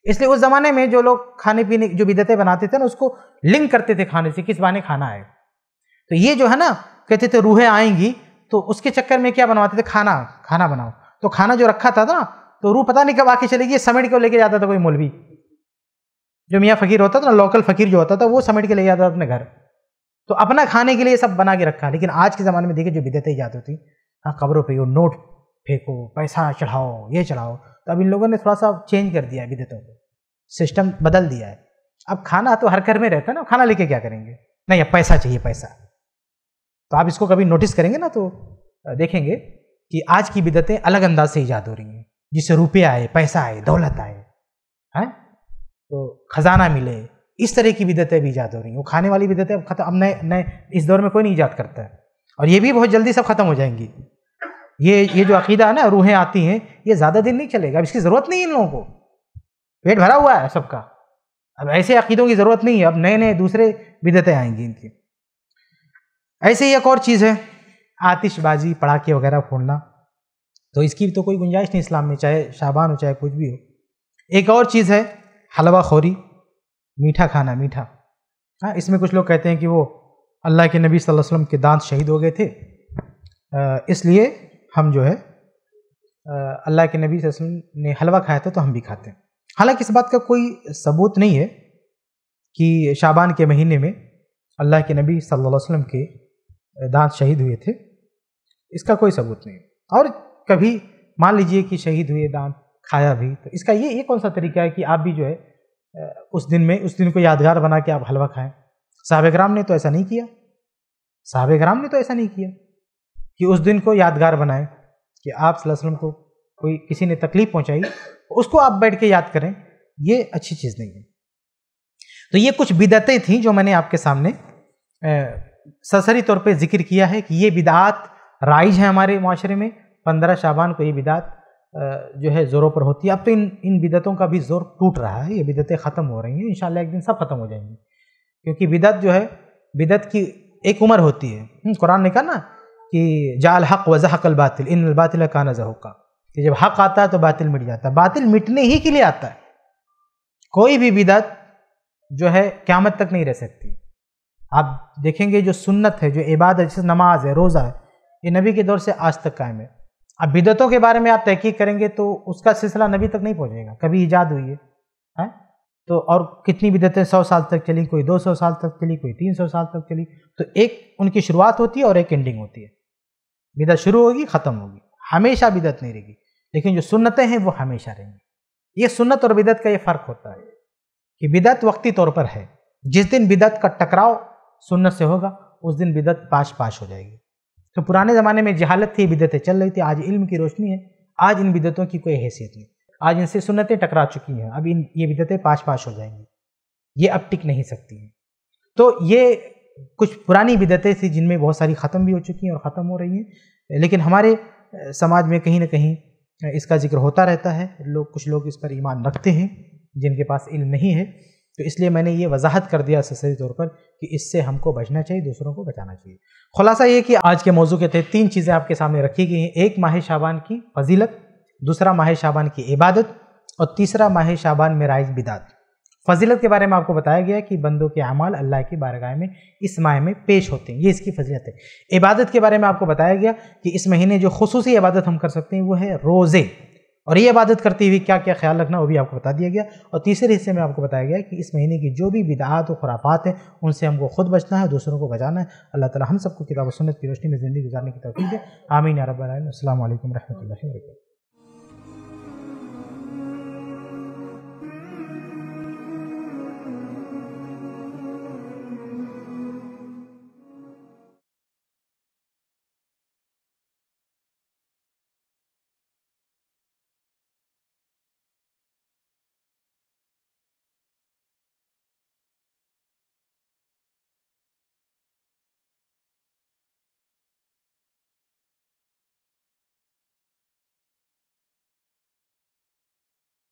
इसलिए उस ज़माने में जो लोग खाने पीने जो बिदतें बनाते थे ना उसको लिंक करते थे खाने से किस बहाने खाना है तो ये जो है ना कहते थे रूहें आएंगी तो उसके चक्कर में क्या बनवाते थे खाना खाना बनाओ तो खाना जो रखा था ना तो रूह पता नहीं कब आके चलेगी समेट के लेके जाता था कोई मौलवी जो मियाँ फ़कीर होता था ना लोकल फ़कीर जो होता था वो समेट के ले जाता था अपने घर तो अपना खाने के लिए सब बना के रखा लेकिन आज के ज़माने में देखिए जो ही याद होती हाँ कब्रों पर नोट फेंको पैसा चढ़ाओ ये चढ़ाओ तो अब इन लोगों ने थोड़ा सा चेंज कर दिया है विद्यतों को सिस्टम बदल दिया है अब खाना तो हर घर में रहता है ना खाना लेके क्या करेंगे नहीं अब पैसा चाहिए पैसा तो आप इसको कभी नोटिस करेंगे ना तो देखेंगे कि आज की विदतें अलग अंदाज से ईजाद हो रही हैं जिससे रुपये आए पैसा आए दौलत आए हैं तो खजाना मिले इस तरह की विदतें भी ईजाद हो रही हैं वो खाने वाली विदतें अब खत्म अब नए नए इस दौर में कोई नहीं ईजाद करता है और ये भी बहुत जल्दी सब ख़त्म हो जाएंगी ये ये जो अकीदा है ना रूहें आती हैं ये ज़्यादा दिन नहीं चलेगा अब इसकी ज़रूरत नहीं इन लोगों को पेट भरा हुआ है सबका अब ऐसे अकीदों की ज़रूरत नहीं है अब नए नए दूसरे विदतें आएंगी इनकी ऐसे ही एक और चीज़ है आतिशबाजी पड़ाके वगैरह फोड़ना तो इसकी भी तो कोई गुंजाइश नहीं इस्लाम में चाहे शाबान हो चाहे कुछ भी हो एक और चीज़ है हलवा खोरी मीठा खाना मीठा हाँ इसमें कुछ लोग कहते हैं कि वो अल्लाह के नबी सल्लल्लाहु अलैहि वसल्लम के दांत शहीद हो गए थे इसलिए हम जो है अल्लाह के नबी वसल्लम ने हलवा खाया था तो हम भी खाते हैं हालांकि इस बात का कोई सबूत नहीं है कि शाबान के महीने में अल्लाह के नबी सल्लल्लाहु अलैहि वसल्लम के दांत शहीद हुए थे इसका कोई सबूत नहीं और कभी मान लीजिए कि शहीद हुए दांत खाया भी तो इसका ये ये कौन सा तरीका है कि आप भी जो है उस दिन में उस दिन को यादगार बना के आप हलवा खाएं साहबेग्राम ने तो ऐसा नहीं किया साहबेग्राम ने तो ऐसा नहीं किया कि उस दिन को यादगार बनाएं कि आप वसल्लम को कोई किसी ने तकलीफ पहुंचाई उसको आप बैठ के याद करें ये अच्छी चीज़ नहीं है तो ये कुछ बिदतें थीं जो मैंने आपके सामने सरसरी तौर पे जिक्र किया है कि ये बिदात राइज है हमारे माशरे में पंद्रह शाबान को ये बिदात जो है ज़ोरों पर होती है अब तो इन इन बिदतों का भी ज़ोर टूट रहा है ये बिदतें ख़त्म हो रही हैं इन एक दिन सब ख़त्म हो जाएंगी क्योंकि बिदत जो है बिदत की एक उम्र होती है हम्म, कुरान ने कहा ना कि जाल हक वज़ाकल बातिल इन बातिल का नज़र कि जब हक आता है तो बातिल मिट जाता है बातिल मिटने ही के लिए आता है कोई भी बिदत जो है क्यामत तक नहीं रह सकती आप देखेंगे जो सुन्नत है जो इबादत जैसे नमाज है रोज़ा है ये नबी के दौर से आज तक कायम है अब बिदतों के बारे में आप तहकीक करेंगे तो उसका सिलसिला नबी तक नहीं पहुँचेगा कभी ईजाद हुई है हैं तो और कितनी बिदतें सौ साल तक चली कोई दो सौ साल तक चली कोई तीन सौ साल तक चली तो एक उनकी शुरुआत होती है और एक एंडिंग होती है बिदत शुरू होगी ख़त्म होगी हमेशा बिदत नहीं रहेगी लेकिन जो सुन्नतें हैं वो हमेशा रहेंगी ये सुन्नत और बिदत का ये फ़र्क होता है कि बिदत वक्ती तौर पर है जिस दिन बिदत का टकराव सुन्नत से होगा उस दिन बिदत पाश पाश हो जाएगी तो पुराने ज़माने में जहालत थी बिदतें चल रही थी आज इल्म की रोशनी है आज इन बिदतों की कोई हैसियत नहीं आज इनसे सुन्नतें टकरा चुकी हैं अब इन ये बिदतें पाश पाश हो जाएंगी ये अब टिक नहीं सकती हैं तो ये कुछ पुरानी बिदतें थी जिनमें बहुत सारी ख़त्म भी हो चुकी हैं और ख़त्म हो रही हैं लेकिन हमारे समाज में कहीं ना कहीं इसका जिक्र होता रहता है लोग कुछ लोग इस पर ईमान रखते हैं जिनके पास इल्म नहीं है तो इसलिए मैंने ये वजाहत कर दिया सही तौर पर कि इससे हमको बचना चाहिए दूसरों को बचाना चाहिए खुलासा ये कि आज के मौजू के तहत तीन चीज़ें आपके सामने रखी गई हैं एक माह शाबान की फजीलत दूसरा माह शाबान की इबादत और तीसरा माह शाबान में राइज बिदात फजीलत के बारे में आपको बताया गया कि बंदों के अमाल अल्लाह की बारगाह में इस माह में पेश होते हैं ये इसकी फजीलत है इबादत के बारे में आपको बताया गया कि इस महीने जो खसूसी इबादत हम कर सकते हैं वो है रोज़े और ये इबादत करते हुए क्या क्या ख्याल रखना वो भी आपको बता दिया गया और तीसरे हिस्से में आपको बताया गया कि इस महीने की जो भी बिदात और खुराफात हैं उनसे हमको खुद बचना है दूसरों को बचाना है अल्लाह ताला हम सबको किताब सुनत की रोशनी में ज़िंदगी गुजारने की तोफ़ी दे आमीन रबालम वरहमल वर्क